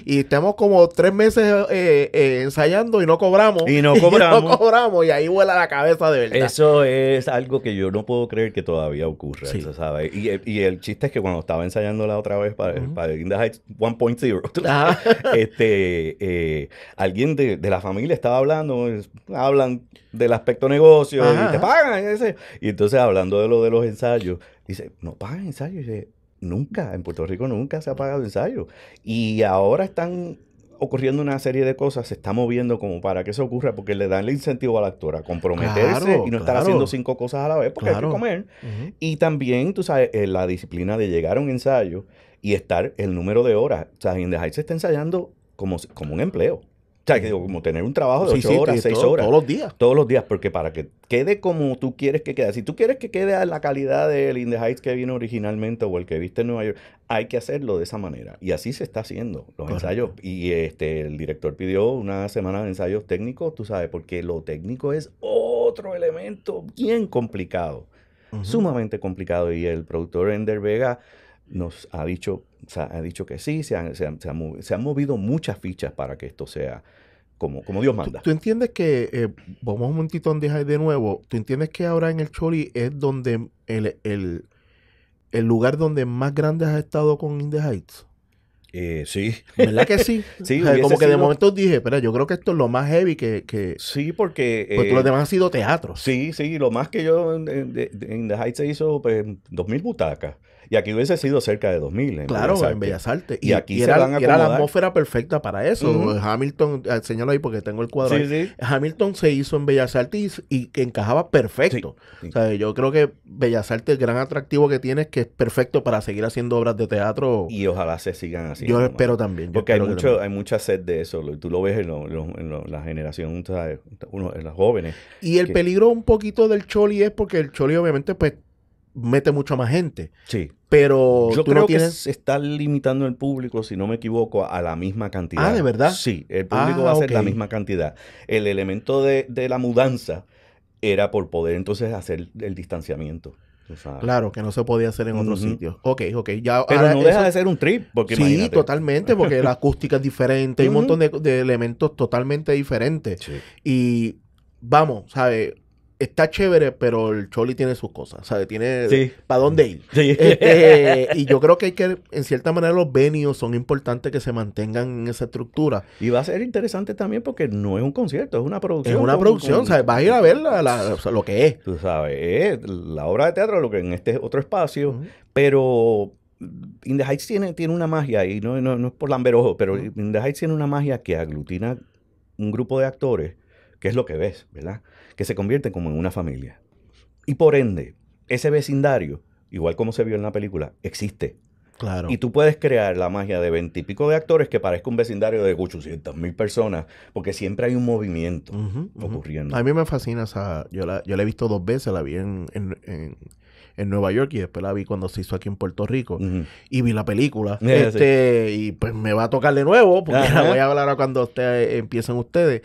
[laughs] y estamos como tres meses eh, eh, ensayando y no cobramos. Y no cobramos. Y ahí vuela la cabeza de verdad. Eso es algo que yo no puedo creer que todavía ocurra, ¿sabes? Y, el chiste es que cuando estaba ensayando la otra vez para, Heights 1.0, este, eh, alguien de, de, la familia estaba hablando, hablan del aspecto negocio y te pagan, y, entonces y entonces hablando de lo de los ensayos, dice, no pagan ensayos. Dice, nunca, en Puerto Rico nunca se ha pagado ensayo. Y ahora están ocurriendo una serie de cosas, se está moviendo como para que eso ocurra, porque le dan el incentivo a la actora, comprometerse y no estar haciendo cinco cosas a la vez, porque hay que comer. Y también, tú sabes, eh, la disciplina de llegar a un ensayo y estar el número de horas. O sea, en The se está ensayando como, como un empleo. O sea, como tener un trabajo de ocho horas, seis horas. Todos los días. Todos los días, porque para que quede como tú quieres que quede. Si tú quieres que quede a la calidad del In Heights que vino originalmente o el que viste en Nueva York, hay que hacerlo de esa manera. Y así se está haciendo los ensayos. Y este el director pidió una semana de ensayos técnicos, tú sabes, porque lo técnico es otro elemento bien complicado. Sumamente complicado. Y el productor Ender Vega nos ha dicho ha dicho que sí, se han, movido muchas fichas para que esto sea como, como Dios manda. ¿Tú, entiendes que, eh, vamos un momentito de, de nuevo, tú entiendes que ahora en el Choli es donde el, lugar donde más grande has estado con In Heights? Eh, sí. ¿Verdad que sí? [laughs] sí como que de momento dije, espera, yo creo que esto es lo más heavy que... Sí, porque... porque eh, lo demás ha sido teatro. Sí, sí, lo más que yo en, Heights se hizo, pues, 2.000 butacas. Y aquí hubiese sido cerca de 2000. En claro, en Bellas Artes. Y, aquí era, se van a era la atmósfera perfecta para eso. Eh, Hamilton, eh, señalo ahí porque tengo el cuadro. Hamilton se hizo en Bellas Artes y, que encajaba perfecto. o sea, yo creo que Bellas Artes, el gran atractivo que tiene es que es perfecto para seguir haciendo obras de teatro. Y ojalá se sigan haciendo. Yo espero también. porque hay, mucho, hay mucha sed de eso. Tú lo ves en, la generación, uno, en las jóvenes. Y el peligro un poquito del Choli es porque el Choli obviamente pues mete mucho más gente. Sí. Pero tú no tienes... que está limitando el público, si no me equivoco, a la misma cantidad. Ah, ¿de verdad? Sí, el público va a ah, ser la misma cantidad. El elemento de, la mudanza era por poder entonces hacer el distanciamiento. claro, que no se podía hacer en otros sitios. Ok, ok. Ya, Pero no deja de ser un trip. Porque sí, totalmente, porque la [laughs] acústica es diferente. Hay un montón de, de elementos totalmente diferentes. Y vamos, ¿sabes? está chévere, pero el Choli tiene sus cosas, ¿sabes? Tiene para dónde ir. Sí. Este, [laughs] y yo creo que hay que, en cierta manera, los venios son importantes que se mantengan en esa estructura. Y va a ser interesante también porque no es un concierto, es una producción. Es una producción, ¿sabes? Vas a ir a ver lo que es. Tú sabes, es la obra de teatro, lo que en este otro espacio, pero In Heights tiene, tiene una magia, y no, no, es por lamberojo, pero In Heights tiene una magia que aglutina un grupo de actores, que es lo que ves, ¿verdad? que se convierten como en una familia. Y por ende, ese vecindario, igual como se vio en la película, existe. Claro. Y tú puedes crear la magia de veintipico de actores que parezca un vecindario de 800 mil personas, porque siempre hay un movimiento ocurriendo. A mí me fascina esa. Yo la, yo la he visto dos veces, la vi en, Nueva York y después la vi cuando se hizo aquí en Puerto Rico y vi la película [laughs] este y pues me va a tocar de nuevo porque la voy a hablar cuando usted, eh, empiecen ustedes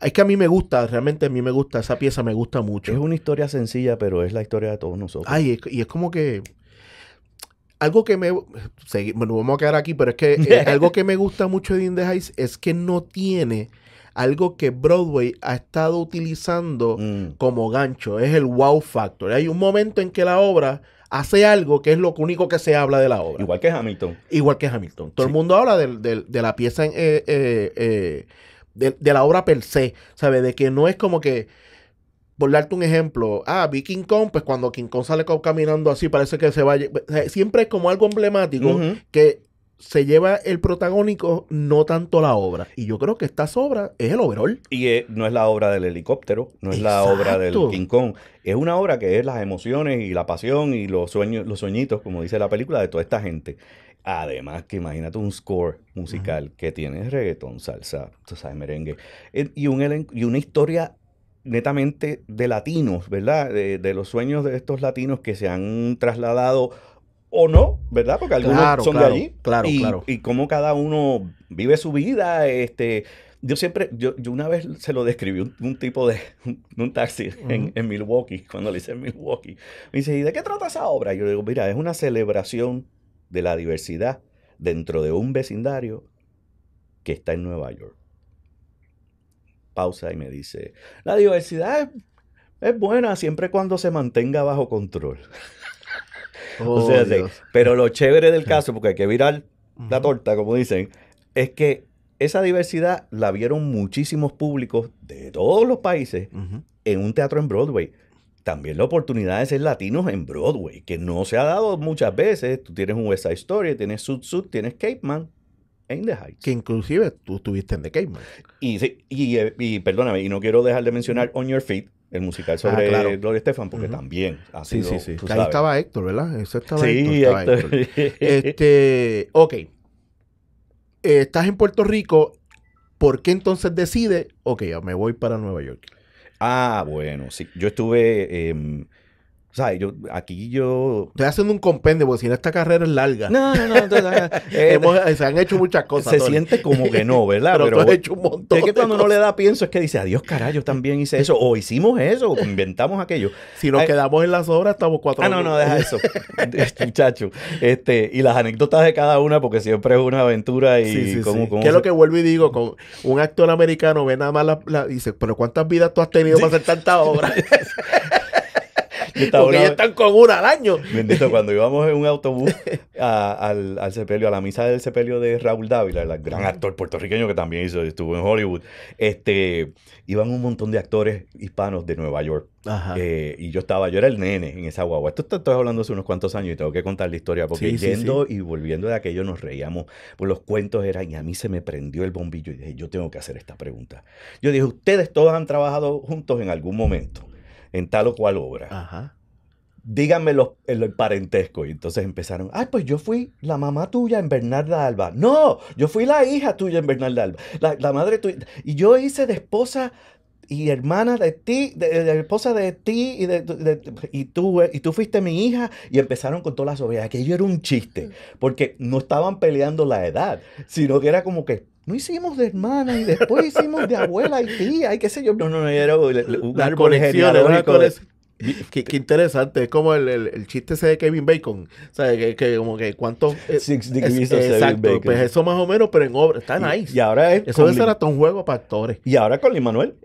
es que a mí me gusta, realmente a mí me gusta, esa pieza me gusta mucho. Es una historia sencilla, pero es la historia de todos nosotros. Ay, y es como que algo que me bueno, vamos a quedar aquí, pero es que eh, [laughs] algo que me gusta mucho de In the es que no tiene algo que Broadway ha estado utilizando mm. como gancho, es el wow factor. Hay un momento en que la obra hace algo que es lo único que se habla de la obra. Igual que Hamilton. Igual que Hamilton. Todo el mundo habla de, la pieza en, eh, eh, de, la obra per se, ¿sabes? De que no es como que por darte un ejemplo, ah, vi King Kong, pues cuando King Kong sale caminando así, parece que se va. Siempre es como algo emblemático que se lleva el protagónico, no tanto la obra. Y yo creo que esta obra es el overall. Y no es la obra del helicóptero, no es la obra del King Kong. Es una obra que es las emociones y la pasión y los sueños, los sueñitos, como dice la película, de toda esta gente. Además, que imagínate un score musical que tiene reggaeton, salsa, tú sabes, merengue, eh, y, un y una historia netamente de latinos, ¿verdad? De, los sueños de estos latinos que se han trasladado o no, ¿verdad? Porque algunos son de allí. Claro, y, claro. Y cómo cada uno vive su vida, este... Yo siempre, yo, una vez se lo describí un, tipo de, un, taxi en, Milwaukee, cuando le hice en Milwaukee. Me dice, ¿y de qué trata esa obra? Yo le digo, mira, es una celebración de la diversidad dentro de un vecindario que está en Nueva York. Pausa y me dice, la diversidad es, buena siempre cuando se mantenga bajo control. [laughs] Oh, pero lo chévere del [laughs] caso, porque hay que virar la torta, como dicen, es que esa diversidad la vieron muchísimos públicos de todos los países en un teatro en Broadway también la oportunidad de ser latinos en Broadway, que no se ha dado muchas veces. Tú tienes un West Side Story, tienes Sud Sud, tienes Cape Man en The Heights. Que inclusive tú estuviste en The Cape Man. Y, eh, perdóname, y no quiero dejar de mencionar On Your Feet, el musical sobre ah, Gloria Estefan, porque también ha sido, Ahí estaba Héctor, ¿verdad? Eso estaba sí, Héctor. [laughs] Este, ok. Eh, estás en Puerto Rico, ¿por qué entonces decide, ok, me voy para Nueva York? Ah, bueno, sí. Yo estuve em, yo, aquí yo... Estoy haciendo un compendio, porque si no, esta carrera es larga. No, no, no. [laughs] Eh, se han hecho muchas cosas. Se siente como que no, ¿verdad? [laughs] Pero, hemos hecho un montón. Es que cuando no le da pienso es que dice, adiós, caray, yo también hice eso. O hicimos eso, o inventamos aquello. Si nos quedamos en las obras, estamos cuatro Ah, no, no, deja eso. [laughs] Muchacho. Este, y las anécdotas de cada una, porque siempre es una aventura y sí, sí, sí. es lo que vuelvo y digo? Con un actor americano ve nada más la, dice, pero ¿cuántas vidas tú has tenido para hacer tantas obras? Porque están con una al año. Bendito, [laughs] cuando íbamos en un autobús al, sepelio, a la misa del sepelio de Raúl Dávila, el gran actor puertorriqueño que también hizo, estuvo en Hollywood, este, iban un montón de actores hispanos de Nueva York. Eh, y yo estaba, yo era el nene en esa guagua. Esto estoy hablando hace unos cuantos años y tengo que contar la historia porque yendo y volviendo de aquello nos reíamos. Pues los cuentos eran, y a mí se me prendió el bombillo y dije, yo tengo que hacer esta pregunta. Yo dije, ustedes todos han trabajado juntos en algún momento en tal o cual obra. Ajá. Díganme los, el, parentesco. Y entonces empezaron, ay, pues yo fui la mamá tuya en Bernarda Alba. No, yo fui la hija tuya en Bernarda Alba. La, madre tuya. Y yo hice de esposa y hermana de ti, de, esposa de ti, y, y, tú, y tú fuiste mi hija, y empezaron con todas las sobriedad, Aquello era un chiste, mm. porque no estaban peleando la edad, sino que era como que no hicimos de hermana y después hicimos de abuela y tía y qué sé yo. No, no, no, era una colección. Qué, qué, interesante, es como el, el, chiste ese de Kevin Bacon, o sea, que, que como que cuántos... Eh, Six Degrees Exacto, Bacon. pues eso más o menos, pero en obra, está nice. Y ahora es... Eso debe ser hasta un juego para actores. Y ahora con Lin-Manuel,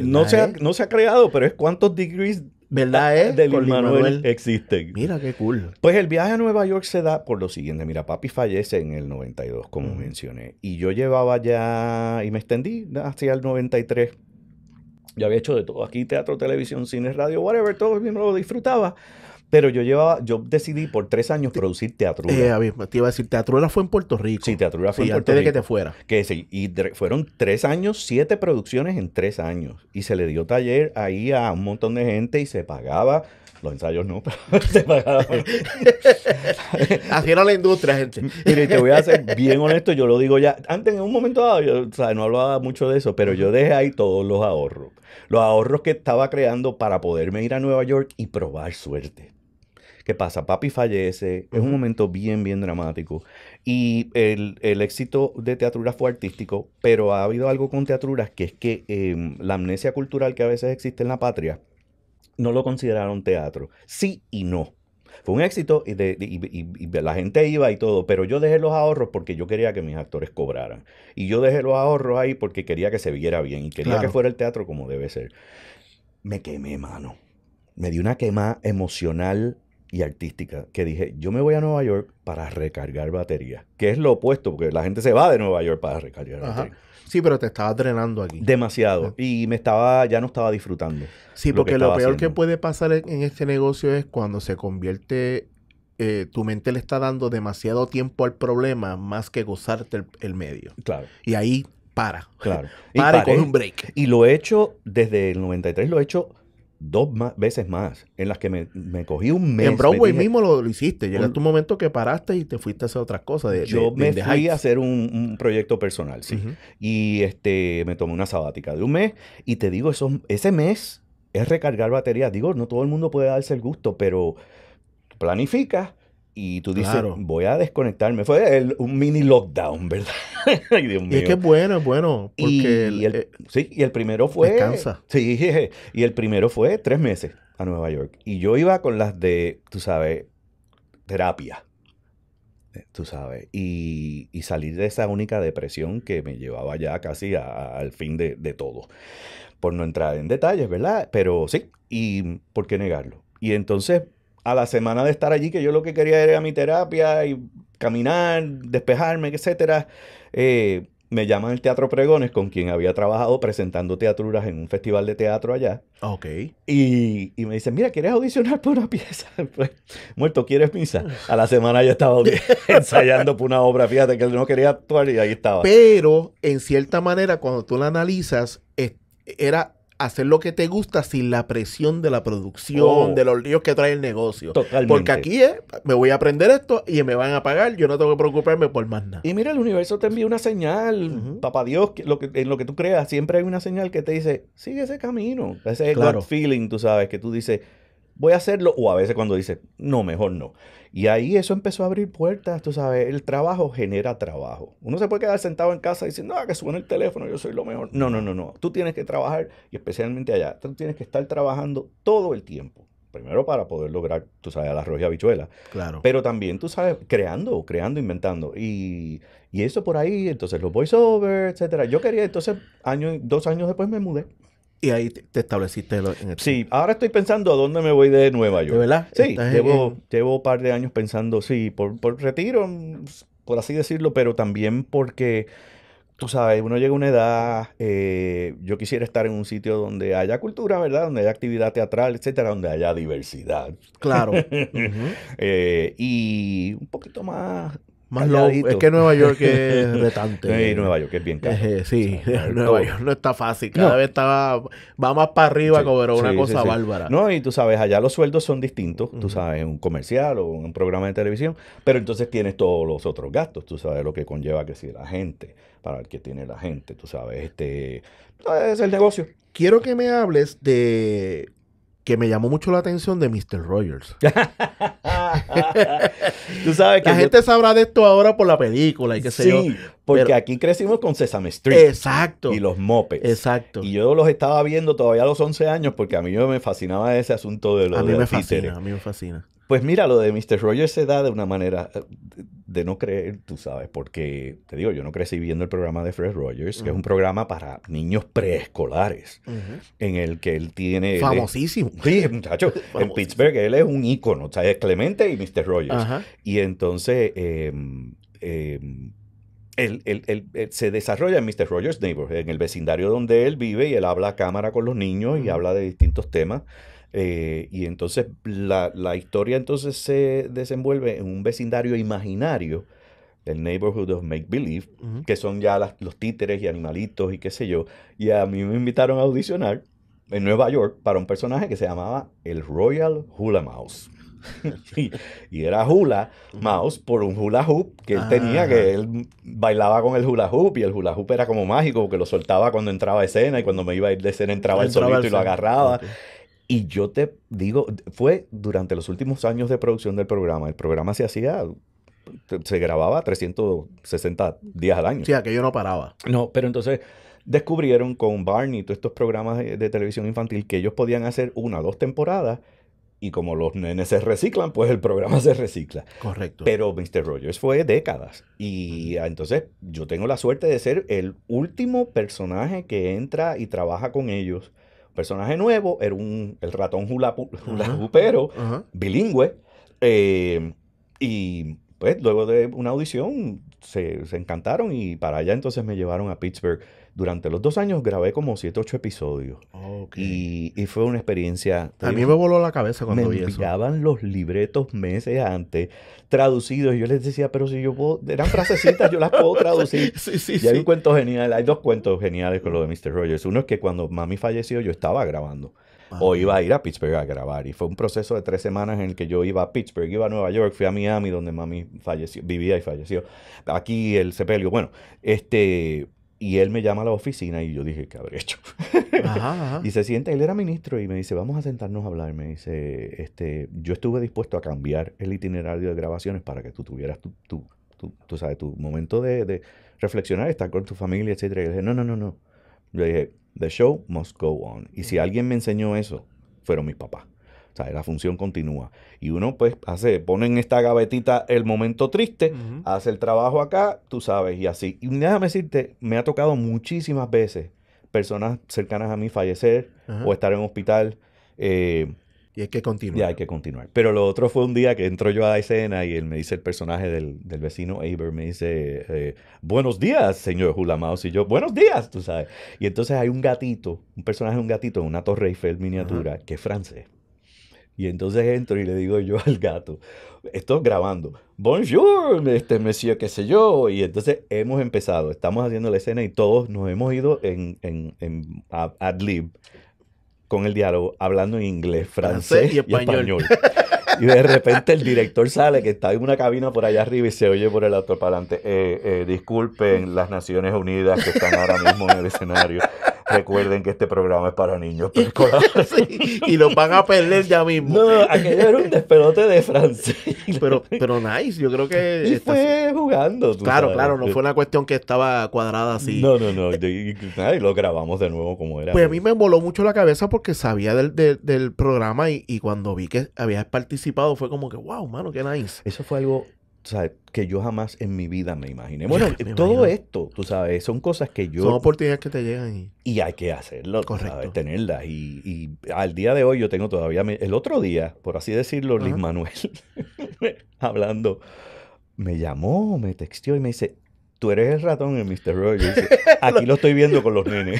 no, se ha, no se ha creado, pero es cuántos degrees ¿Verdad es? Eh? De Manuel, existe Mira qué cool. Pues el viaje a Nueva York se da por lo siguiente. Mira, papi fallece en el 92, como mencioné. Y yo llevaba ya, y me extendí hacia el 93. Yo había hecho de todo aquí, teatro, televisión, cine, radio, whatever, todo el mismo lo disfrutaba. Pero yo llevaba, yo decidí por tres años producir teatro. Eh, te iba a decir, Teatrura fue en Puerto Rico. Sí, Teatrura fue en Puerto Rico. antes de que te fuera. Que sí, y fueron tres años, siete producciones en tres años. Y se le dio taller ahí a un montón de gente y se pagaba. Los ensayos no, [laughs] pero se pagaba. [laughs] Así era la industria, gente. Y te voy a ser bien honesto, yo lo digo ya. Antes, en un momento dado, no hablaba mucho de eso, pero yo dejé ahí todos los ahorros. Los ahorros que estaba creando para poderme ir a Nueva York y probar suerte ¿Qué pasa? Papi fallece, es un momento bien, bien dramático. Y el, éxito de Teatruras fue artístico, pero ha habido algo con Teatruras que es que em, la amnesia cultural que a veces existe en la patria no lo consideraron teatro. Sí y no. Fue un éxito y, de, la gente iba y todo, pero yo dejé los ahorros porque yo quería que mis actores cobraran. Y yo dejé los ahorros ahí porque quería que se viera bien y quería que fuera el teatro como debe ser. Me quemé, mano. Me di una quema emocional y artística que dije, yo me voy a Nueva York para recargar batería, que es lo opuesto, porque la gente se va de Nueva York para recargar Sí, pero te estaba drenando aquí. Demasiado. Y me estaba, ya no estaba disfrutando. Sí, porque lo, peor que puede pasar en este negocio es cuando se convierte eh, tu mente le está dando demasiado tiempo al problema más que gozarte el, medio. Claro. Y ahí para. Claro. [laughs] para y, con un break. Y lo he hecho desde el 93, lo he hecho dos veces más en las que me, me cogí un mes. En Broadway mismo lo, lo hiciste. Llegaste tu momento que paraste y te fuiste a hacer otras cosas. yo me dejé fui a hacer un, proyecto personal, sí. Y este, me tomé una sabática de un mes. Y te digo, eso, ese mes es recargar baterías. Digo, no todo el mundo puede darse el gusto, pero planificas y tú dices, voy a desconectarme. Fue un mini lockdown, ¿verdad? [laughs] Ay, Dios mío. Y es que bueno, es bueno. y, el, eh, sí, y el primero fue. Descansa. Sí, y el primero fue tres meses a Nueva York. Y yo iba con las de, tú sabes, terapia. Eh, tú sabes. Y, y salir de esa única depresión que me llevaba ya casi al fin de, de todo. Por no entrar en detalles, ¿verdad? Pero sí, y ¿por qué negarlo? Y entonces a la semana de estar allí, que yo lo que quería era mi terapia y caminar, despejarme, etcétera, eh, me llaman el Teatro Pregones, con quien había trabajado presentando teaturas en un festival de teatro allá. Ok. Y, me dicen, mira, ¿quieres audicionar por una [laughs] pieza? Pues, muerto, ¿quieres misa? A la semana ya estaba [laughs] ensayando por una obra, fíjate que él no quería actuar y ahí estaba. Pero, en cierta manera, cuando tú la analizas, era hacer lo que te gusta sin la presión de la producción, oh. de los líos que trae el negocio. Porque aquí es, me voy a aprender esto y me van a pagar, yo no tengo que preocuparme por más nada. Y mira, el universo te envía una señal, papá Dios, lo que, en lo que tú creas, siempre hay una señal que te dice, sigue ese camino. Ese es el feeling, tú sabes, que tú dices, voy a hacerlo, o a veces cuando dices, no, mejor no. Y ahí eso empezó a abrir puertas, tú sabes, el trabajo genera trabajo. Uno se puede quedar sentado en casa diciendo, ah, que suene el teléfono, yo soy lo mejor. No, no, no, no. Tú tienes que trabajar, y especialmente allá, tú tienes que estar trabajando todo el tiempo. Primero para poder lograr, tú sabes, la arroz y habichuela. Claro. Pero también, tú sabes, creando, creando, inventando. Y, y eso por ahí, entonces los voiceovers, etcétera. Yo quería, entonces, año, dos años después me mudé. Y ahí te estableciste en Sí, ahora estoy pensando a dónde me voy de Nueva York. ¿De verdad? Sí, llevo, un par de años pensando, sí, por, por retiro, por así decirlo, pero también porque, tú sabes, uno llega a una edad, eh, yo quisiera estar en un sitio donde haya cultura, ¿verdad? Donde haya actividad teatral, etcétera, donde haya diversidad. Claro. [laughs] Eh, y un poquito más más Es que Nueva York es retante. [laughs] sí, Nueva York es bien caro. Eh, sí, [laughs] Nueva York no está fácil. Cada vez va más para arriba, sí, una cosa bárbara. No, y tú sabes, allá los sueldos son distintos. Tú sabes, un comercial o un programa de televisión. Pero entonces tienes todos los otros gastos. Tú sabes lo que conlleva que si la gente, para el que tiene la gente, tú sabes, este. Es el negocio. Quiero que me hables de que me llamó mucho la atención de Mr. Rogers. [laughs] Tú sabes que la gente sabrá de esto ahora por la película y qué sé yo. Porque aquí crecimos con Sesame Street. Exacto. Y los mopes. Exacto. Y yo los estaba viendo todavía a los 11 años porque a mí me fascinaba ese asunto de los a mí me fascina, A mí me fascina. Pues mira, lo de Mr. Rogers se da de una manera eh, de no creer, tú sabes, porque te digo, yo no crecí viendo el programa de Fred Rogers, que es un programa para niños preescolares, en el que él tiene... Famosísimo. [laughs] sí, muchacho. [laughs] En Pittsburgh él es un ícono, o sea, es Clemente y Mr. Rogers. Y entonces... Em, em, él, se desarrolla en Mr. Rogers Neighborhood, en el vecindario donde él vive, y él habla a cámara con los niños y habla de distintos temas. Eh, y entonces la, historia entonces se desenvuelve en un vecindario imaginario el Neighborhood of Make Believe, que son ya los títeres y animalitos y qué sé yo. Y a mí me invitaron a audicionar en Nueva York para un personaje que se llamaba el Royal Hula Mouse. [laughs] y, era hula mouse por un hula hoop que él tenía, que él bailaba con el hula hoop y el hula hoop era como mágico porque lo soltaba cuando entraba a escena y cuando me iba a ir de escena entraba el solito y lo agarraba. Y yo te digo, fue durante los últimos años de producción del programa. El programa se hacía se grababa 360 días al año. Sí, aquello no paraba. No, pero entonces descubrieron con Barney todos estos programas de, de, televisión infantil que ellos podían hacer una o dos temporadas y como los nenes se reciclan, pues el programa [laughs] se recicla. Correcto. Pero Mr. Rogers fue décadas. Y entonces yo tengo la suerte de ser el último personaje que entra y trabaja con ellos Personaje nuevo, era un, el ratón julapu pero bilingüe. Eh, y pues luego de una audición se, se encantaron y para allá entonces me llevaron a Pittsburgh durante los dos años grabé como siete ocho episodios. Y, fue una experiencia. A mí me voló la cabeza cuando me vi enviaban los libretos meses antes, traducidos. Y yo les decía, pero si yo puedo. Eran frasecitas, yo las puedo [laughs] traducir. sí, sí, y hay un cuento genial. Hay dos cuentos geniales con lo de Mr. Rogers. Uno es que cuando mami falleció, yo estaba grabando. o ah. iba a ir a Pittsburgh a grabar. Y fue un proceso de tres semanas en el que yo iba a Pittsburgh, iba a Nueva York, fui a Miami, donde mami falleció, vivía y falleció. Aquí el sepelio. Bueno, este y él me llama a la oficina y yo dije, ¿qué habré hecho? [laughs] [laughs] Y se siente, él era ministro y me dice, vamos a sentarnos a hablar. me dice, este, yo estuve dispuesto a cambiar el itinerario de grabaciones para que tú tuvieras tu, tu, sabes, tu momento de, de, reflexionar, estar con tu familia, etc. Y yo dije, no, no, no, no. Yo dije, the show must go on. Y si alguien me enseñó eso, fueron mis papás. O la función continúa. Y uno, pues, hace, pone en esta gavetita el momento triste, hace el trabajo acá, tú sabes, y así. Y déjame decirte, me ha tocado muchísimas veces personas cercanas a mí fallecer o estar en hospital. Eh, y hay que continuar. Y hay que continuar. Pero lo otro fue un día que entró yo a la escena y él me dice, el personaje del, vecino Aber me dice, eh, buenos días, señor Hulamaus. Y yo, buenos días, tú sabes. Y entonces hay un gatito, un personaje de un gatito en una torre Eiffel miniatura, que es francés. Y entonces entro y le digo yo al gato, estoy grabando, bonjour, este monsieur, qué sé yo. Y entonces hemos empezado, estamos haciendo la escena y todos nos hemos ido en, en, en ad con el diálogo, hablando en inglés, francés, Y español. [laughs] Y de repente el director sale, que está en una cabina por allá arriba y se oye por el autor para adelante eh, eh, disculpen las Naciones Unidas que están ahora mismo en el escenario. Recuerden que este programa es para niños pues, [laughs] y los van a perder ya mismo. No, aquello era un despelote de francés. Pero, pero nice, yo creo que. Y fue jugando. claro, claro, no fue una cuestión que estaba cuadrada así. No, no, no. Y, lo grabamos de nuevo como era. Pues a mí me voló mucho la cabeza porque sabía del, programa y, y cuando vi que había participado fue como que, wow, mano, qué nice. Eso fue algo que yo jamás en mi vida me imaginé. Bueno, [laughs] todo esto, tú sabes, son cosas que yo... Son oportunidades que te llegan y... hay que hacerlo, Correcto. tenerlas. Y, y, al día de hoy yo tengo todavía... El otro día, por así decirlo, Luis Manuel, [laughs] hablando, me llamó, me texteó y me dice, tú eres el ratón en Mr. Rogers. [laughs] Aquí lo estoy viendo con los nenes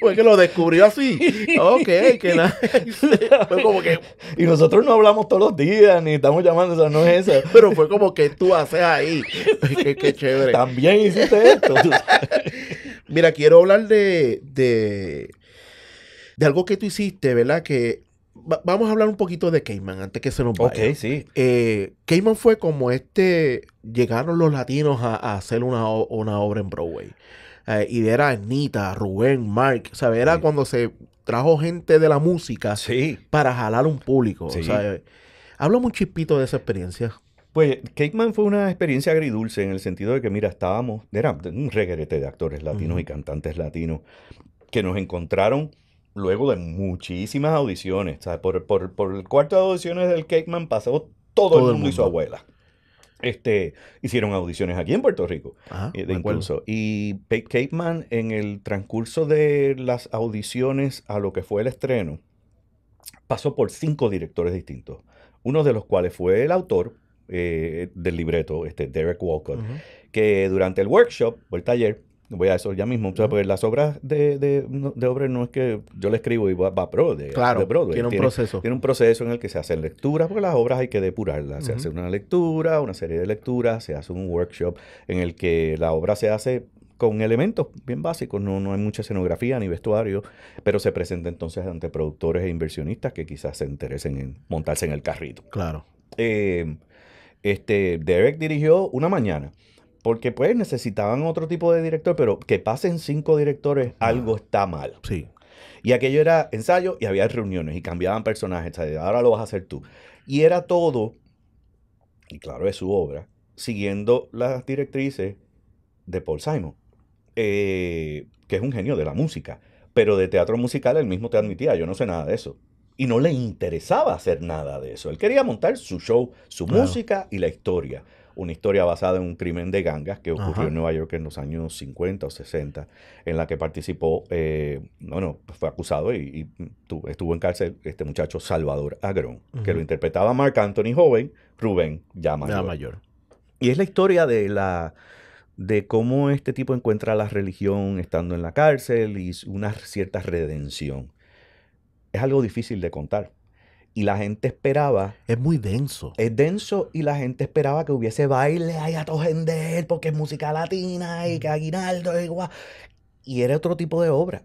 fue que lo descubrió así. [laughs] Ok, que nada. [laughs] Fue como que. Y nosotros no hablamos todos los días, ni estamos llamando, o sea, no es eso. [laughs] Pero fue como que tú haces ahí. Qué, chévere. También hiciste esto. Mira, quiero hablar de, de, de, algo que tú hiciste, ¿verdad? Que vamos a hablar un poquito de Cayman antes que se nos vaya. Ok, sí. Eh, Cayman fue como este, llegaron los latinos a, hacer una obra en Broadway. Eh, y era Anita, Rubén, Mark, sea, Era cuando se trajo gente de la música para jalar un público, sí. ¿sabes? Eh, un chispito de esa experiencia. Pues Cakeman fue una experiencia agridulce en el sentido de que, mira, estábamos, era un reguerete de actores latinos y cantantes latinos que nos encontraron luego de muchísimas audiciones. ¿sabes? Por, el cuarto de audiciones del Cakeman pasó todo, el mundo y su abuela. Este, hicieron audiciones aquí en Puerto Rico. Eh, incluso. Y Kate man en el transcurso de las audiciones a lo que fue el estreno, pasó por cinco directores distintos, uno de los cuales fue el autor eh, del libreto, este Derek Walker, que durante el workshop o el taller voy a eso ya mismo. O sea, pues, las obras de, de, obra no es que yo le escribo y va, va pro de, claro, Tiene un proceso. Tiene un proceso en el que se hacen lecturas, porque las obras hay que depurarlas. Se hace una lectura, una serie de lecturas, se hace un workshop en el que la obra se hace con elementos bien básicos, no, hay mucha escenografía ni vestuario, pero se presenta entonces ante productores e inversionistas que quizás se interesen en montarse en el carrito. Claro. Eh, este, Derek dirigió una mañana porque pues necesitaban otro tipo de director, pero que pasen cinco directores, algo está mal. Sí. Y aquello era ensayo y había reuniones y cambiaban personajes, ahora lo vas a hacer tú. Y era todo, y claro, es su obra, siguiendo las directrices de Paul Simon, eh, que es un genio de la música, pero de teatro musical él mismo te admitía, yo no sé nada de eso. Y no le interesaba hacer nada de eso. Él quería montar su show, su música y la historia una historia basada en un crimen de gangas que ocurrió en Nueva York en los años 50 o 60, en la que participó, eh, bueno, fue acusado y, estuvo en cárcel este muchacho Salvador Agrón, que lo interpretaba Mark Anthony joven, Rubén ya mayor. Y es la historia de la de cómo este tipo encuentra la religión estando en la cárcel y una cierta redención. Es algo difícil de contar y la gente esperaba. Es muy denso. Es denso y la gente esperaba que hubiese baile ahí a él porque es música latina y mm. que Aguinaldo igual. Y era otro tipo de obra.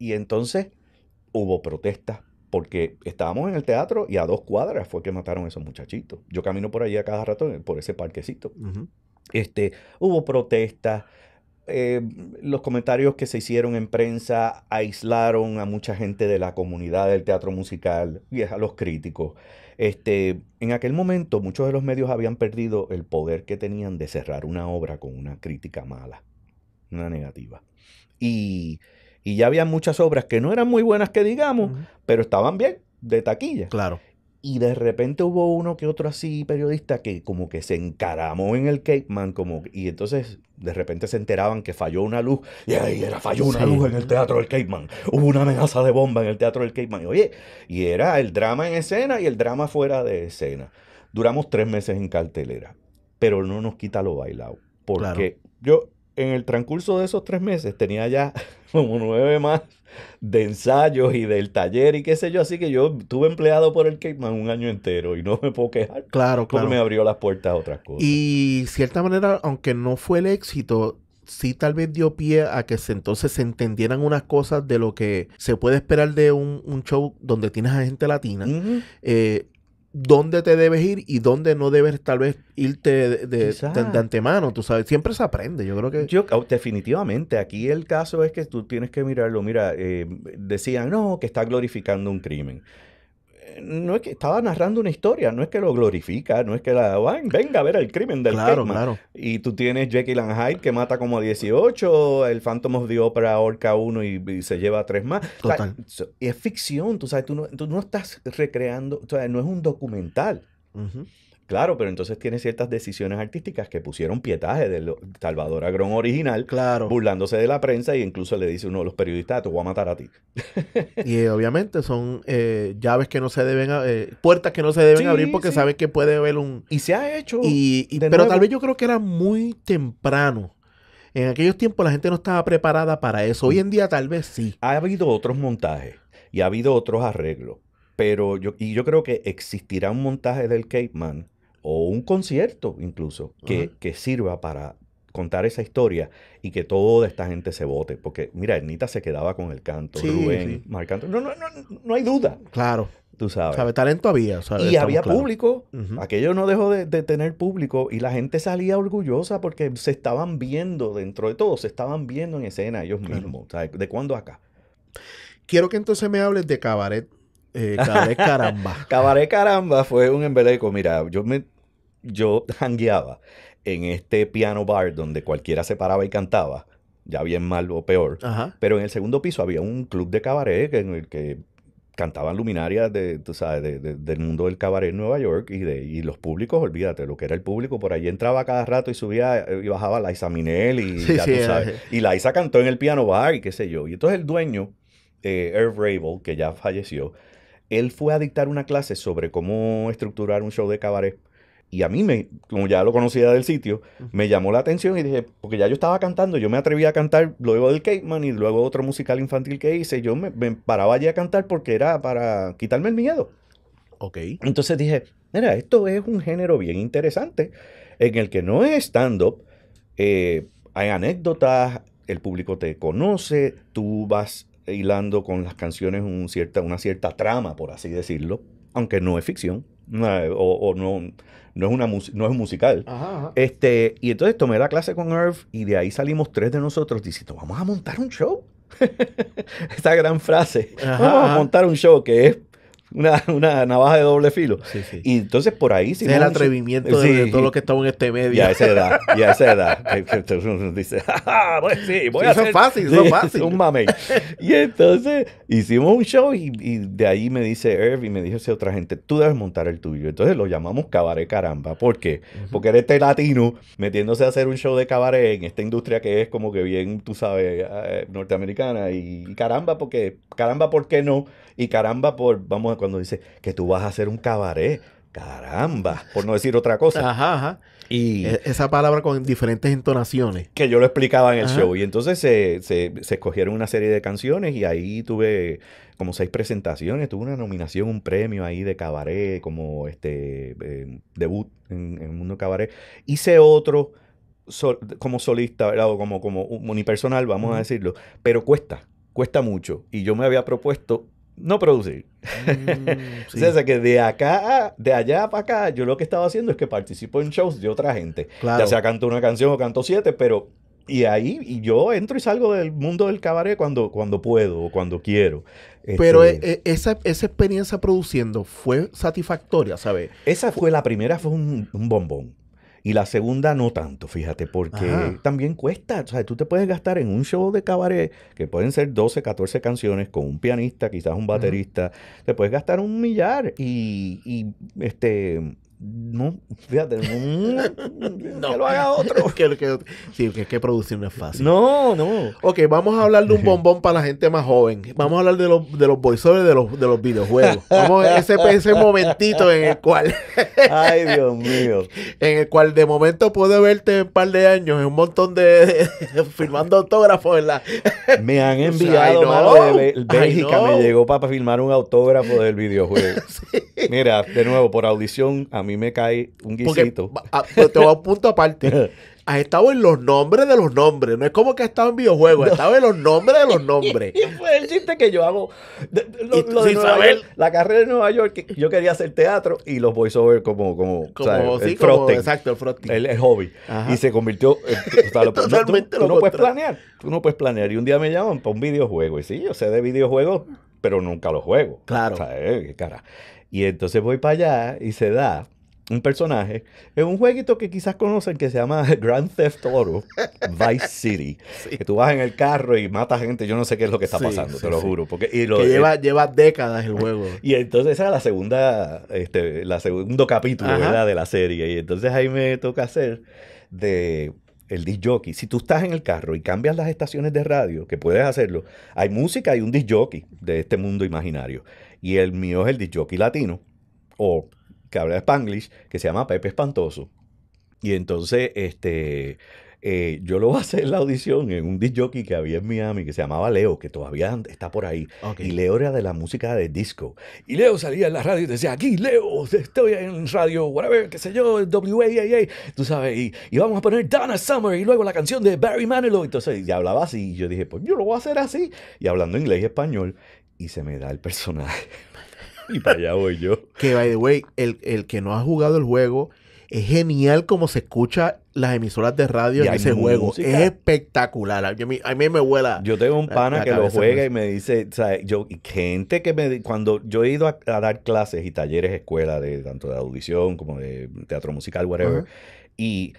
Y entonces hubo protestas porque estábamos en el teatro y a dos cuadras fue que mataron a esos muchachitos. Yo camino por allí a cada rato por ese parquecito. Este, hubo protestas, eh, los comentarios que se hicieron en prensa aislaron a mucha gente de la comunidad del teatro musical y a los críticos. Este, en aquel momento muchos de los medios habían perdido el poder que tenían de cerrar una obra con una crítica mala, una negativa. Y, ya había muchas obras que no eran muy buenas que digamos, pero estaban bien de taquilla. Claro. Y de repente hubo uno que otro así periodista que como que se encaramó en el Cape Man, como, y entonces de repente se enteraban que falló una luz, y ahí era, falló una luz en el teatro del Cape Man, hubo una amenaza de bomba en el teatro del Cape Man, oye, y era el drama en escena y el drama fuera de escena. Duramos tres meses en cartelera, pero no nos quita lo bailado, porque yo en el transcurso de esos tres meses tenía ya [laughs] como nueve más de ensayos y del taller y qué sé yo. Así que yo estuve empleado por el Cape un año entero y no me puedo quejar. Claro, claro. Porque me abrió las puertas a otras cosas. Y cierta manera, aunque no fue el éxito, sí tal vez dio pie a que entonces se entendieran unas cosas de lo que se puede esperar de un, show donde tienes a gente latina dónde te debes ir y dónde no debes tal vez irte de, de, antemano, tú sabes, siempre se aprende, yo creo que... Yo, oh, definitivamente, aquí el caso es que tú tienes que mirarlo, mira, eh, decían, no, que está glorificando un crimen no es que estaba narrando una historia, no es que lo glorifica, no es que la venga a ver el crimen del claro, Y tú tienes Jekyll and Hyde que mata como a 18, el Phantom of the Opera ahorca uno y, se lleva a tres más. Total. es ficción, tú sabes, tú no, no estás recreando, o sea, no es un documental. Claro, pero entonces tiene ciertas decisiones artísticas que pusieron pietaje de Salvador Agrón original, burlándose de la prensa y e incluso le dice uno de los periodistas, ah, te voy a matar a ti. [laughs] y eh, obviamente son eh, llaves que no se deben, eh, puertas que no se deben abrir porque sabes que puede haber un... Y se ha hecho. Y, pero tal vez yo creo que era muy temprano. En aquellos tiempos la gente no estaba preparada para eso. Hoy en día tal vez sí. Ha habido otros montajes y ha habido otros arreglos. Pero yo, y yo creo que existirá un montaje del Cape Man o un concierto incluso que, sirva para contar esa historia y que toda esta gente se vote. Porque, mira, Ernita se quedaba con el canto, Rubén, No, no, no, no hay duda. Claro. Tú sabes. Sabe, talento había. y había público. Aquello no dejó de, tener público y la gente salía orgullosa porque se estaban viendo dentro de todo, se estaban viendo en escena ellos mismos. ¿De cuándo acá? Quiero que entonces me hables de Cabaret. Eh, cabaret [laughs] Caramba. cabaret Caramba fue un embeleco. Mira, yo me yo hangueaba [laughs] en este piano bar donde cualquiera se paraba y cantaba, ya bien mal o peor, pero en el segundo piso había un club de cabaret en el que cantaban luminarias de, del mundo del cabaret en Nueva York y, de, los públicos, olvídate, lo que era el público, por ahí entraba cada rato y subía eh, y bajaba Liza Minel y ya cantó en el piano bar y qué sé yo. Y entonces el dueño, eh, Irv Rabel, que ya falleció, él fue a dictar una clase sobre cómo estructurar un show de cabaret y a mí, me, como ya lo conocía del sitio, me llamó la atención y dije, porque ya yo estaba cantando, yo me atreví a cantar luego del man y luego otro musical infantil que hice. Yo me, paraba allí a cantar porque era para quitarme el miedo. Ok. Entonces dije, mira, esto es un género bien interesante en el que no es stand-up, eh, hay anécdotas, el público te conoce, tú vas hilando con las canciones cierta, una cierta trama, por así decirlo, aunque no es ficción o, no, es una, no es musical. Este, y entonces tomé la clase con Irv y de ahí salimos tres de nosotros diciendo, vamos a montar un show. [laughs] Esa gran frase, vamos a montar un show que es una, navaja de doble filo. Y entonces por ahí... el atrevimiento de, todos los que estamos en este medio. Y a esa edad, y a esa edad. dice, pues sí, voy a hacer... Eso fácil, eso es fácil. Un mame. y entonces hicimos un show y, de ahí me dice Irv y me dice otra gente, tú debes montar el tuyo. Entonces lo llamamos Cabaret Caramba. ¿Por qué? Porque eres este latino metiéndose a hacer un show de cabaret en esta industria que es como que bien, tú sabes, eh, norteamericana. Y, y caramba, porque, caramba, ¿por qué no? Y caramba, por, vamos, cuando dice que tú vas a hacer un cabaret, caramba, por no decir otra cosa. Ajá, ajá. Y e, esa palabra con diferentes entonaciones. Que yo lo explicaba en el show. Y entonces se, escogieron una serie de canciones y ahí tuve como seis presentaciones, tuve una nominación, un premio ahí de cabaret, como este eh, debut en, el mundo cabaret. Hice otro como solista, ¿verdad? O como, como unipersonal, vamos a decirlo, pero cuesta cuesta mucho. Y yo me había propuesto no producir. Mm, [laughs] que de acá, de allá para acá, yo lo que estaba haciendo es que participo en shows de otra gente. Ya sea canto una canción o canto siete, pero... Y ahí y yo entro y salgo del mundo del cabaret cuando, cuando puedo o cuando quiero. pero este, e, e, esa, esa, experiencia produciendo fue satisfactoria, ¿sabes? Esa fue la primera, fue un bombón. Y la segunda no tanto, fíjate, porque también cuesta. O sea, tú te puedes gastar en un show de cabaret, que pueden ser 12, 14 canciones, con un pianista, quizás un baterista, te puedes gastar un millar. Y, y este, no, fíjate, [laughs] no, que lo haga otro. [laughs] que, que es producir no es fácil. No, no. Ok, vamos a hablar de un bombón para la gente más joven. Vamos a hablar de los, de los voiceovers de los, videojuegos. Vamos ese, ese momentito en el cual. [laughs] Ay, Dios mío. En el cual de momento puedo verte un par de años en un montón de. firmando autógrafos en Me han enviado. Ay, Bélgica me llegó para firmar un autógrafo del videojuego. Mira, de nuevo, por audición, a mí me cae un guisito. Ah, te voy a un punto aparte. [laughs] Has estado en los nombres de los nombres. No es como que has estado en videojuegos. Has estado en los nombres de los nombres. [laughs] y, fue el chiste que yo hago. la carrera de Nueva York, yo quería hacer teatro y los voy como, como, como, el como Exacto, el El, hobby. Y se convirtió... [laughs] Totalmente tú, no puedes planear. Tú no puedes planear. Y un día me llaman para un videojuego. Y sí, yo sé de videojuegos, pero nunca los juego. Claro. O eh, cara. Y entonces voy para allá y se da un personaje en un jueguito que quizás conocen que se llama [laughs] Grand Theft Auto Vice City. [laughs] Que tú vas en el carro y matas gente. Yo no sé qué es lo que está pasando, te lo juro. Porque, lo, lleva, lleva décadas el juego. [laughs] Y entonces esa es la segunda, este, la segundo capítulo, De la serie. Y entonces ahí me toca hacer de el disc jockey. Si tú estás en el carro y cambias las estaciones de radio, que puedes hacerlo, hay música y un disc jockey de este mundo imaginario. Y el mío es el disc jockey latino. O que habla spanglish, que se llama Pepe Espantoso. Y entonces, este, eh, yo lo a [laughs] en la audición en un disc jockey que había en Miami que se llamaba Leo, que todavía está por ahí. Y Leo era de la música de disco. Y Leo salía en la radio y decía, aquí Leo, estoy en radio, whatever, qué sé yo, WAAA, tú sabes, y, vamos a poner Donna Summer y luego la canción de Barry Manilow. Entonces, y hablaba así, y yo dije, pues yo lo voy a hacer así, y hablando inglés y español, y se me da el personaje. [laughs] y para allá voy yo. Que, by the way, el, que no ha jugado el juego, es genial como se escucha las emisoras de radio y en ese juego. Es espectacular. A mí, a me vuela. Yo tengo un pana que lo juega y me dice, o sea, yo, gente que me cuando yo he ido a, dar clases y talleres, escuela de tanto de audición como de teatro musical, whatever, y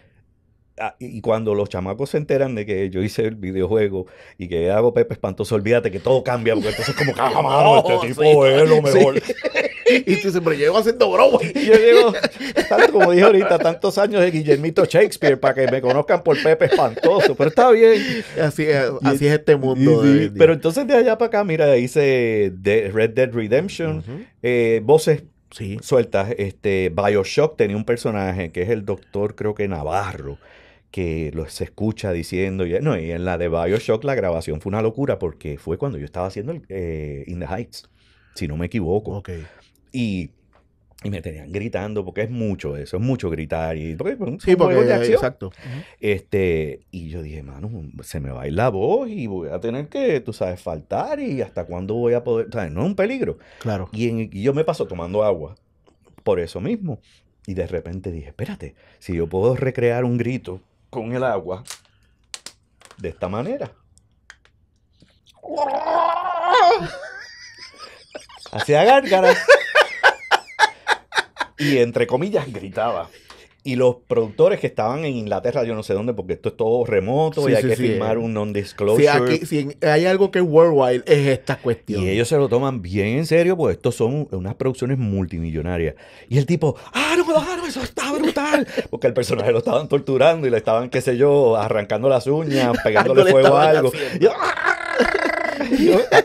Ah, y cuando los chamacos se enteran de que yo hice el videojuego y que hago Pepe Espantoso, olvídate que todo cambia, porque entonces como caramba, ah, [laughs] este oh, tipo es lo mejor. [laughs] y tú me llevo haciendo broma. [laughs] Y yo llego, como dije ahorita, tantos años de Guillermito Shakespeare para que me conozcan por Pepe Espantoso, pero está bien. Así es, así es este mundo. pero entonces de allá para acá, mira, hice de Red Dead Redemption, eh, voces sueltas. Este, Bioshock tenía un personaje que es el doctor, creo que Navarro que los escucha diciendo, y, no, y en la de Bioshock la grabación fue una locura porque fue cuando yo estaba haciendo eh, In the Heights, si no me equivoco. Y, me tenían gritando porque es mucho eso, es mucho gritar. Y, sí, porque exacto. Este, y yo dije, mano, se me va a ir la voz y voy a tener que, tú sabes, faltar y hasta cuándo voy a poder, No es un peligro. Claro. y yo me paso tomando agua por eso mismo. Y de repente dije, espérate, si yo puedo recrear un grito con el agua de esta manera. Hacía gárgaras. Y entre comillas gritaba. Y los productores que estaban en Inglaterra, yo no sé dónde, porque esto es todo remoto y hay que firmar eh. un non-disclosure. si hay algo que es worldwide, es esta cuestión. Y ellos se lo toman bien en serio, porque estos son unas producciones multimillonarias. Y el tipo, ah, no, ah, no, eso está brutal. [laughs] Porque el personaje lo estaban torturando y le estaban, qué sé yo, arrancando las uñas, [laughs] pegándole ah, fuego a algo. Y ah".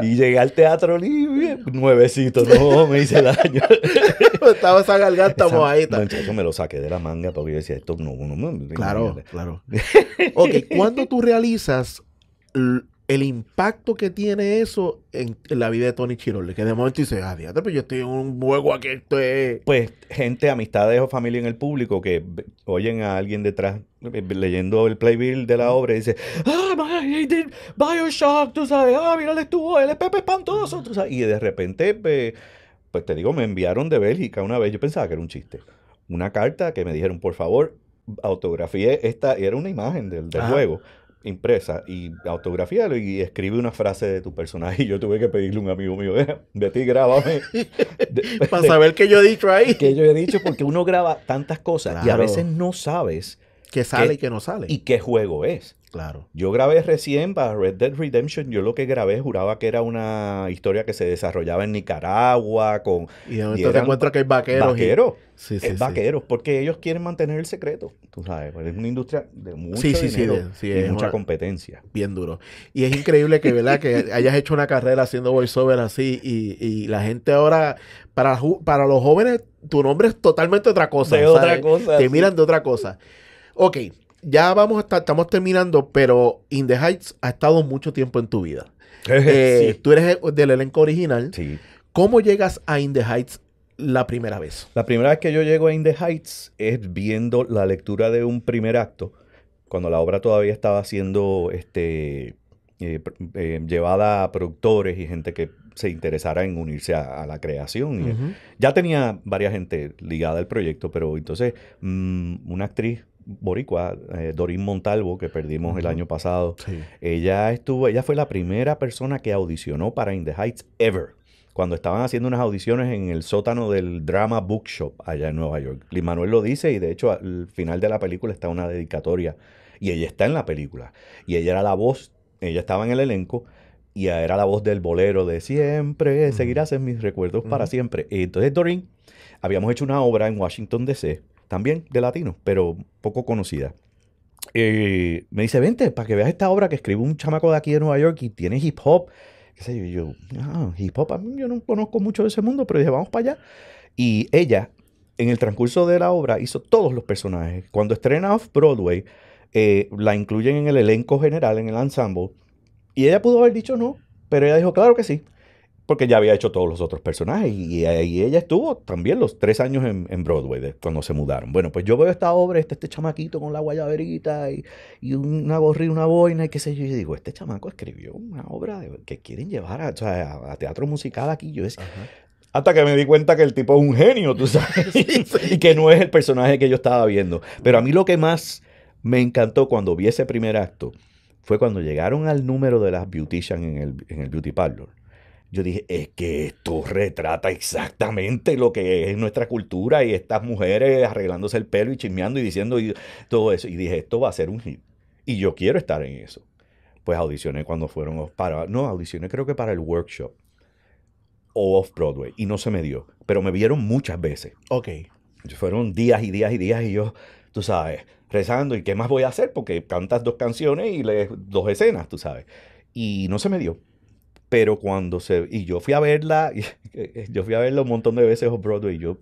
[laughs] Y llegué al teatro libre, nuevecito, no me hice daño. [laughs] Estaba esa garganta mojadita. me lo saqué de la manga porque yo decía, esto no, no, Claro, claro. ok, ¿cuándo tú realizas el impacto que tiene eso en, la vida de Tony Chirole, que de momento dice, ah, pero pues yo estoy en un juego aquí, estoy. Pues gente, amistades o familia en el público que oyen a alguien detrás eh, leyendo el playbill de la obra y dice, ah, my, Bioshock, tú sabes, ah, mira, le estuvo, el Pepe espantoso, y de repente, pues te digo, me enviaron de Bélgica una vez, yo pensaba que era un chiste, una carta que me dijeron, por favor, autografié esta, y era una imagen del, del juego impresa y autografía y escribe una frase de tu personaje. [laughs] Y yo tuve que pedirle a un amigo mío, de ti grábame. [laughs] Para [laughs] saber qué yo he dicho ahí. Que yo he dicho, porque uno graba tantas cosas y a veces no sabes que sale y que no sale. Y qué juego es. Claro. Yo grabé recién para Red Dead Redemption. Yo lo que grabé juraba que era una historia que se desarrollaba en Nicaragua. con Y de te encuentras que hay vaqueros. Vaqueros. es vaqueros, porque ellos quieren mantener el secreto. Tú sabes, es una industria de mucho mucha competencia. Bien duro. Y es increíble que, ¿verdad? que [laughs] hayas hecho una carrera haciendo voiceover así y, la gente ahora, para, para los jóvenes, tu nombre es totalmente otra cosa. De otra cosa. Te miran de otra cosa ok, ya vamos a estamos terminando, pero In the Heights ha estado mucho tiempo en tu vida. [laughs] Eh, tú eres del elenco original. Sí. ¿Cómo llegas a In the Heights la primera vez? La primera vez que yo llego a In the Heights es viendo la lectura de un primer acto, cuando la obra todavía estaba siendo este, eh, eh, llevada a productores y gente que se interesara en unirse a, la creación. Ya tenía varias gente ligada al proyecto, pero entonces mm, una actriz boricua, eh, Montalvo, que perdimos el año pasado. Ella estuvo, ella fue la primera persona que audicionó para In the Heights ever. Cuando estaban haciendo unas audiciones en el sótano del Drama Bookshop allá en Nueva York. Luis Manuel lo dice y de hecho al final de la película está una dedicatoria. Y ella está en la película. Y ella era la voz, ella estaba en el elenco y era la voz del bolero de siempre, seguirás en mis recuerdos para siempre. Entonces Doreen, habíamos hecho una obra en Washington DC también de latino, pero poco conocida. Eh, me dice, vente, para que veas esta obra que escribe un chamaco de aquí de Nueva York y tiene hip hop. Yo, yo ah, hip hop, yo no conozco mucho de ese mundo, pero dije, vamos para allá. Y ella, en el transcurso de la obra, hizo todos los personajes. Cuando estrena Off-Broadway, eh, la incluyen en el elenco general, en el ensemble. Y ella pudo haber dicho no, pero ella dijo, claro que sí porque ya había hecho todos los otros personajes y, ahí ella estuvo también los tres años en, Broadway cuando se mudaron. Bueno, pues yo veo esta obra, este, este chamaquito con la guayaberita y, una gorri, una boina y qué sé yo, y digo, este chamaco escribió una obra que quieren llevar a, teatro musical aquí. Yo Hasta que me di cuenta que el tipo es un genio, tú sabes, [laughs] y que no es el personaje que yo estaba viendo. Pero a mí lo que más me encantó cuando vi ese primer acto fue cuando llegaron al número de las beautician en en el beauty parlor yo dije, es que esto retrata exactamente lo que es nuestra cultura y estas mujeres arreglándose el pelo y chismeando y diciendo todo eso. Y dije, esto va a ser un hit. Y yo quiero estar en eso. Pues audicioné cuando fueron para, no, audicioné creo que para el workshop o off-Broadway y no se me dio, pero me vieron muchas veces. Ok. Fueron días y días y días y yo, tú sabes, rezando y qué más voy a hacer porque cantas dos canciones y lees dos escenas, tú sabes. Y no se me dio pero cuando se... Y yo fui a verla, [laughs] yo fui a verla un montón de veces en Broadway, yo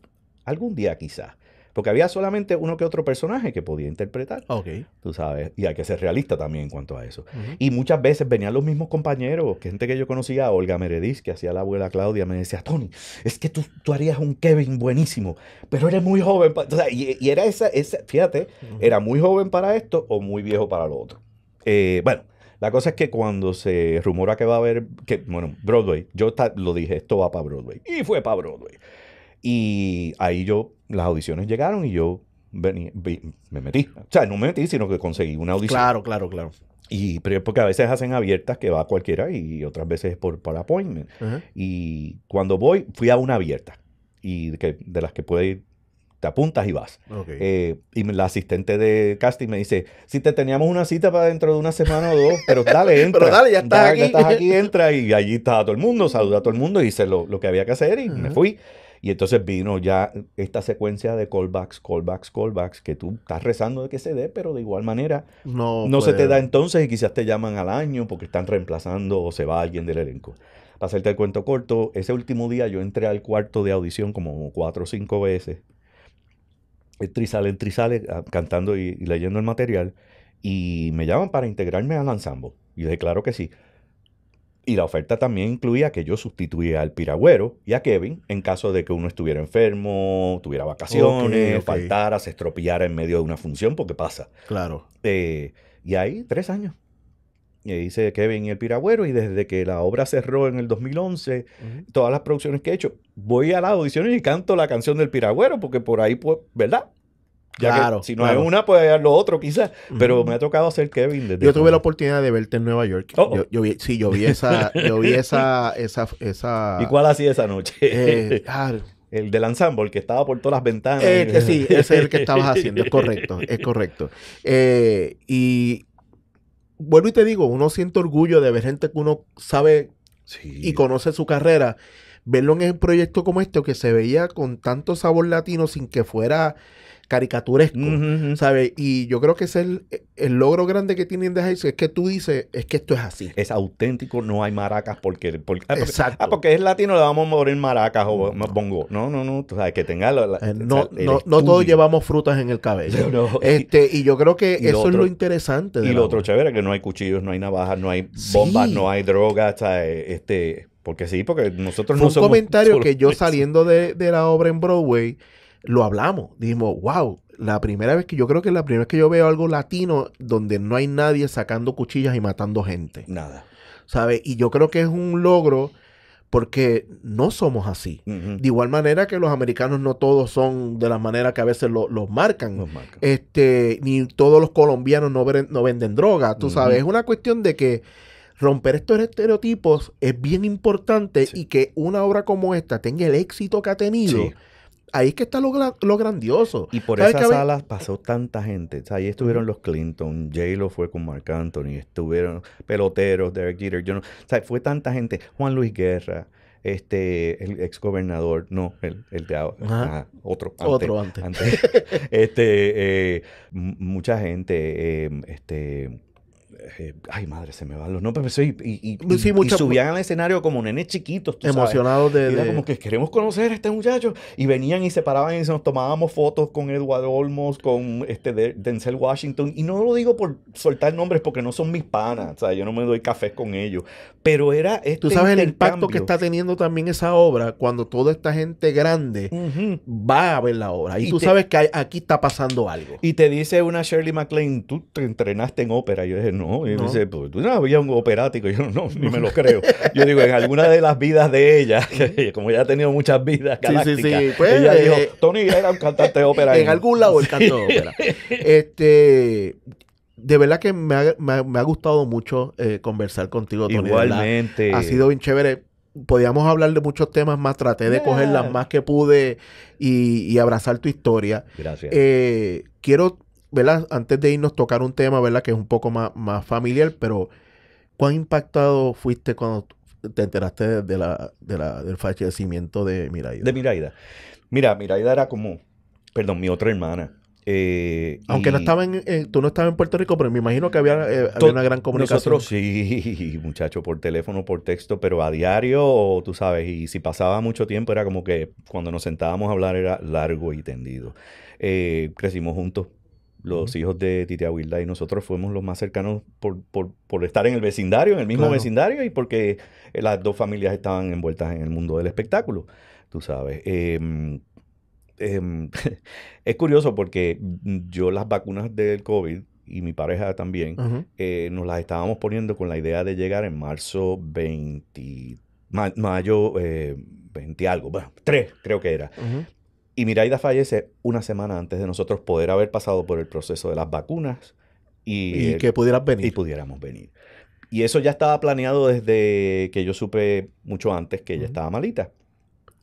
algún día quizás. Porque había solamente uno que otro personaje que podía interpretar. Ok. Tú sabes. Y hay que ser realista también en cuanto a eso. Y muchas veces venían los mismos compañeros, gente que yo conocía, Olga Meredith, que hacía la abuela Claudia, me decía, Tony, es que tú, tú harías un Kevin buenísimo, pero eres muy joven. y, era esa, esa fíjate, era muy joven para esto o muy viejo para lo otro. Eh, bueno. La cosa es que cuando se rumora que va a haber, que, bueno, Broadway, yo lo dije, esto va para Broadway. Y fue para Broadway. Y ahí yo, las audiciones llegaron y yo me metí. O sea, no me metí, sino que conseguí una audición. Claro, claro, claro. Y porque a veces hacen abiertas que va cualquiera y otras veces por, por appointment. Y cuando voy, fui a una abierta. Y de las que puede ir te apuntas y vas. Eh, y la asistente de casting me dice, si te teníamos una cita para dentro de una semana o dos, pero dale, [laughs] entra. pero dale, ya estás aquí. entra. Y allí está todo el mundo, saluda a todo el mundo, Y hice lo, lo que había que hacer y me fui. Y entonces vino ya esta secuencia de callbacks, callbacks, callbacks, que tú estás rezando de que se dé, pero de igual manera no, no se te da entonces y quizás te llaman al año porque están reemplazando o se va alguien del elenco. Para hacerte el cuento corto, ese último día yo entré al cuarto de audición como cuatro o cinco veces Trisale, Trisale, eh, ah, cantando y, leyendo el material y me llaman para integrarme al ensamble. Y dije, claro que sí. Y la oferta también incluía que yo sustituía al piragüero y a Kevin en caso de que uno estuviera enfermo, tuviera vacaciones, faltara, se estropillara en medio de una función, porque pasa. Claro. Eh, y ahí tres años y dice Kevin y el Piragüero, y desde que la obra cerró en el 2011, todas las producciones que he hecho, voy a las audiciones y canto la canción del Piragüero, porque por ahí, pues, ¿verdad? Ya claro. si no hay una, puede haber lo otro, quizás. Pero me ha tocado hacer Kevin desde Yo tuve la oportunidad de verte en Nueva York. Oh, oh. Yo, vi, sí, yo vi esa, [laughs] yo vi esa, esa, esa. ¿Y cuál hacía esa noche? Eh, [laughs] el del ensemble, que estaba por todas las ventanas. Eh, sí, ese es el que estabas haciendo, es [laughs] correcto, es correcto. Eh, y, vuelvo y te digo, uno siente orgullo de ver gente que uno sabe y conoce su carrera. Verlo en un proyecto como este que se veía con tanto sabor latino sin que fuera caricaturesco, ¿sabes? Y yo creo que es el, el logro grande que tienen de Heights, es que tú dices, es que esto es así. Es auténtico, no hay maracas porque... porque Ah, porque ah, es latino, le vamos a morir maracas o bongo. No, no, no, tú sabes, que tenga... Eh, no, no, no todos llevamos frutas en el cabello. [laughs] Este, y yo creo que eso es lo interesante. y lo otro chévere, que no hay cuchillos, no hay navajas, no hay bombas, no hay drogas, este... Porque sí, porque nosotros no somos... un comentario [laughs] que yo saliendo de, de la obra en Broadway lo hablamos. Dijimos, wow, la primera vez que yo creo que la primera vez que yo veo algo latino donde no hay nadie sacando cuchillas y matando gente. Nada. ¿Sabes? Y yo creo que es un logro porque no somos así. De igual manera que los americanos no todos son de la manera que a veces los marcan. Los marcan. Este, ni todos los colombianos no, venden droga, tú sabes. Es una cuestión de que romper estos estereotipos es bien importante y que una obra como esta tenga el éxito que ha tenido. Ahí es que está lo, grandioso. Y por esas salas pasó tanta gente. ahí estuvieron los Clinton, J-Lo fue con Marc Anthony, estuvieron peloteros, Derek Jeter, yo o fue tanta gente. Juan Luis Guerra, este, el ex gobernador, no, el, el de otro, antes, otro [laughs] este, eh, mucha gente, eh, este, eh, ay madre, se me van los nombres, y, subían al escenario como nenes chiquitos, emocionados de, Era como que queremos conocer a este muchacho y venían y se paraban y nos tomábamos fotos con Edward Olmos, con este Denzel Washington y no lo digo por soltar nombres porque no son mis panas, o sea, yo no me doy café con ellos, pero era este Tú sabes el impacto que está teniendo también esa obra cuando toda esta gente grande va a ver la obra y, tú sabes que aquí está pasando algo. Y te dice una Shirley MacLaine, tú te entrenaste en ópera, y yo dije, "No, y me dice, pues tú no, había un operático, [laughs] yo no, ni me lo [laughs] creo. Yo digo, en alguna de las vidas de ella, [laughs] como ella ha tenido muchas vidas galácticas, pues, ella dijo, eh, Tony era un cantante de ópera. En algún lado él de ópera. Este, de verdad que me ha, me ha, gustado mucho eh, conversar contigo, Tony. Igualmente. Ha sido bien chévere podíamos hablar de muchos temas más, traté de coger las más que pude y, abrazar tu historia. Gracias. Eh, quiero antes de irnos tocar un tema, ¿verdad? Que es un poco más, más familiar, pero ¿cuán impactado fuiste cuando te enteraste de la, del fallecimiento de Miraida? De Miraida. Mira, Miraida era como, perdón, mi otra hermana. Eh, Aunque no estaba en, tú no estabas en Puerto Rico, pero me imagino que había, eh, había una gran comunicación. sí, [laughs] muchacho por teléfono, por texto, pero a diario, tú sabes, y si pasaba mucho tiempo era como que cuando nos sentábamos a hablar era largo y tendido. Eh, crecimos juntos, los hijos de Titia Wilda y nosotros fuimos los más cercanos por, estar en el vecindario, en el mismo vecindario, y porque las dos familias estaban envueltas en el mundo del espectáculo, tú sabes. Em, em, [laughs] es curioso porque yo las vacunas del COVID y mi pareja también, eh, nos las estábamos poniendo con la idea de llegar en marzo 20, mayo 20 eh, algo, bueno, 3 creo que era. Y Miraida fallece una semana antes de nosotros poder haber pasado por el proceso de las vacunas y, que pudieras venir. Y pudiéramos venir. Y eso ya estaba planeado desde que yo supe mucho antes que ella estaba malita.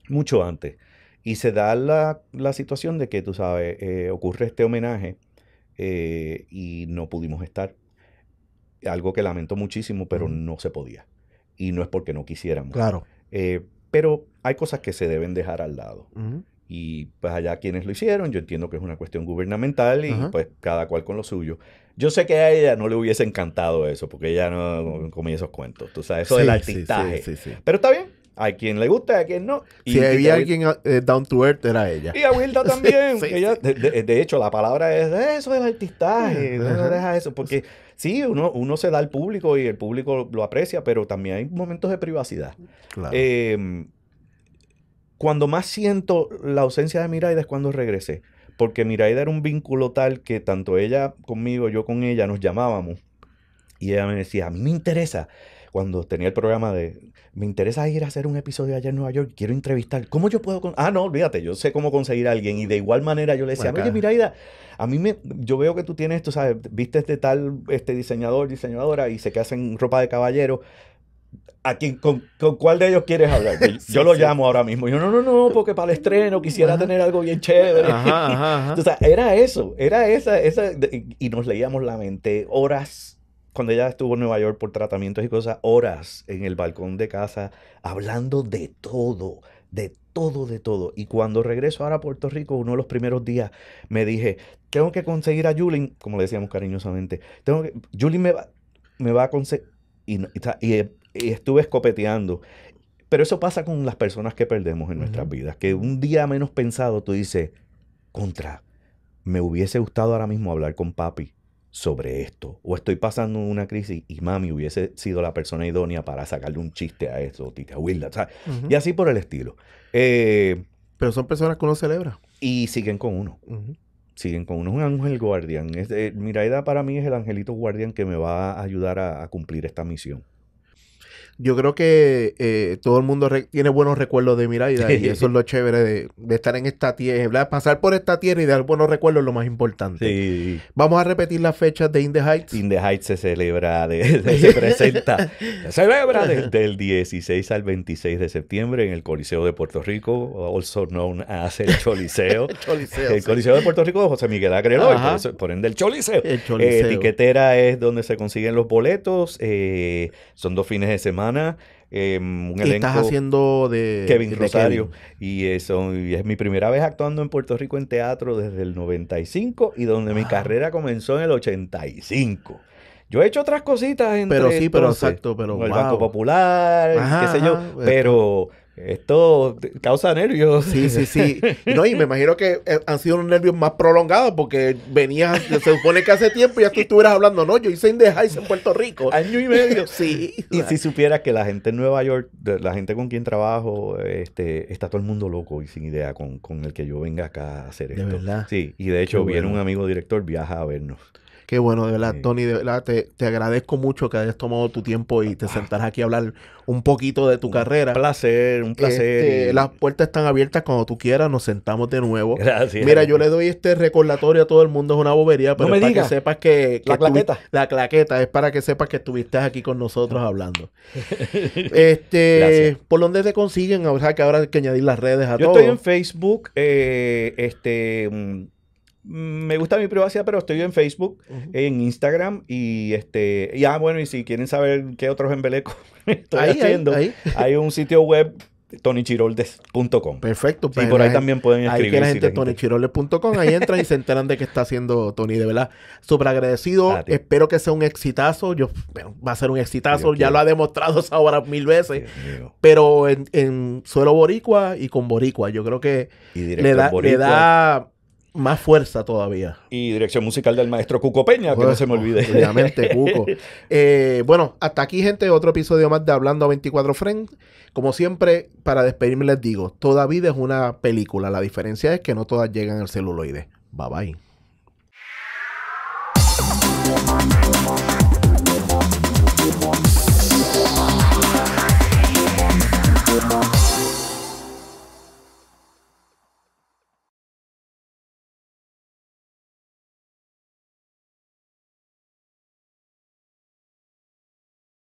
Mucho antes. Y se da la, situación de que, tú sabes, eh, ocurre este homenaje eh, y no pudimos estar. Algo que lamento muchísimo, pero no se podía. Y no es porque no quisiéramos. Claro. Eh, pero hay cosas que se deben dejar al lado. Y pues allá quienes lo hicieron, yo entiendo que es una cuestión gubernamental y pues cada cual con lo suyo. Yo sé que a ella no le hubiese encantado eso, porque ella no comía esos cuentos, tú sabes, eso del artistaje. Pero está bien, hay quien le gusta, hay quien no. Y si había alguien eh, down to earth, era ella. Y a Wilda [laughs] también. De, hecho, la palabra es eso del artistaje, no deja eso. Porque sí, uno, uno se da al público y el público lo aprecia, pero también hay momentos de privacidad. Claro. Em, cuando más siento la ausencia de Miraida es cuando regresé, porque Miraida era un vínculo tal que tanto ella conmigo, yo con ella, nos llamábamos. Y ella me decía, a mí me interesa, cuando tenía el programa de, me interesa ir a hacer un episodio allá en Nueva York, quiero entrevistar, ¿cómo yo puedo? ah, no, olvídate, yo sé cómo conseguir a alguien. Y de igual manera yo le decía, oye, Miraida, a mí me, yo veo que tú tienes esto, ¿sabes? Viste este tal, este diseñador, diseñadora, y sé que hacen ropa de caballero con, cuál de ellos quieres hablar? [laughs] Yo, lo llamo ahora mismo. Yo, no, no, no, porque para el estreno quisiera tener algo bien chévere. Ajá, [laughs] o sea, era eso, era esa, esa. Y nos leíamos la mente horas, cuando ella estuvo en Nueva York por tratamientos y cosas, horas en el balcón de casa, hablando de todo, de todo, de todo. Y cuando regreso ahora a Puerto Rico, uno de los primeros días, me dije, tengo que conseguir a Julin, como le decíamos cariñosamente, tengo que, me va, me va a conseguir. y, y eh, y estuve escopeteando. Pero eso pasa con las personas que perdemos en nuestras vidas, que un día menos pensado tú dices, contra, me hubiese gustado ahora mismo hablar con papi sobre esto, o estoy pasando una crisis y mami hubiese sido la persona idónea para sacarle un chiste a eso, tita Wilda, y así por el estilo. Eh, Pero son personas que uno celebra. Y siguen con uno. Siguen con uno. Es un ángel guardián. Eh, Miraida para mí es el angelito guardián que me va a ayudar a cumplir esta misión yo creo que eh, todo el mundo tiene buenos recuerdos de Miraida y eso es lo [laughs] chévere de, estar en esta tierra, pasar por esta tierra y dar buenos recuerdos es lo más importante. Vamos a repetir las fechas de In the Heights. In Heights se celebra, [laughs] de, se presenta, se celebra desde el 16 al 26 de septiembre en el Coliseo de Puerto Rico, also known as el Choliseo. [laughs] el, Coliseo de Puerto Rico de José Miguel Agrelo, por, ende el Choliseo. El eh, etiquetera es donde se consiguen los boletos, eh, son dos fines de semana Em, un elenco, estás haciendo de Kevin Rosario. Y, eso, es mi primera vez actuando en Puerto Rico en teatro desde el 95 y donde mi ah. carrera comenzó en el 85. Yo he hecho otras cositas en Pero sí, pero exacto, pero el Banco Popular, qué sé yo, pero esto causa nervios. Sí, sí, sí. [laughs] No, y me imagino que eh, han sido unos nervios más prolongados porque venías, se supone que hace tiempo ya tú estuvieras hablando, no, yo hice In the en Puerto Rico. Año y medio. [laughs] Sí. Y si supieras que la gente en Nueva York, la gente con quien trabajo, este, está todo el mundo loco y sin idea con, el que yo venga acá a hacer esto. ¿De verdad? Sí, y de hecho viene un amigo director, viaja a vernos. Qué bueno, de verdad, Tony, de verdad, te, agradezco mucho que hayas tomado tu tiempo y te ah. sentaras aquí a hablar un poquito de tu carrera. Un placer, un placer. Este, las puertas están abiertas cuando tú quieras, nos sentamos de nuevo. Gracias. Mira, yo le doy este recordatorio a todo el mundo, es una bobería, pero para que sepas que, la claqueta. La claqueta, es para que sepas que estuviste aquí con nosotros ah. hablando. [laughs] este, ¿por dónde te consiguen? O que ahora hay que añadir las redes a todo. Yo estoy en Facebook, eh, este mm, Mm, me gusta mi privacidad, pero estoy en Facebook, en Instagram y este, ya ah, bueno, y si quieren saber qué otros embelecos [laughs] estoy haciendo, hay un sitio web tonychiroldes.com. Perfecto. y por pues, ahí también pueden escribir. Ahí que la gente ahí entran y se enteran de qué está haciendo Tony, de verdad. Súper agradecido. Ah, espero que sea un exitazo. Yo, va a ser un exitazo. ya lo ha demostrado ahora mil veces. pero en, suelo boricua y con boricua. Yo creo que me le da más fuerza todavía. Y dirección musical del maestro Cuco Peña, que no pues, se me olvide. Obviamente, Cuco. [laughs] Eh, bueno, hasta aquí, gente, otro episodio más de Hablando a 24 Friends. Como siempre, para despedirme les digo, toda vida es una película. La diferencia es que no todas llegan al celuloide. Bye bye.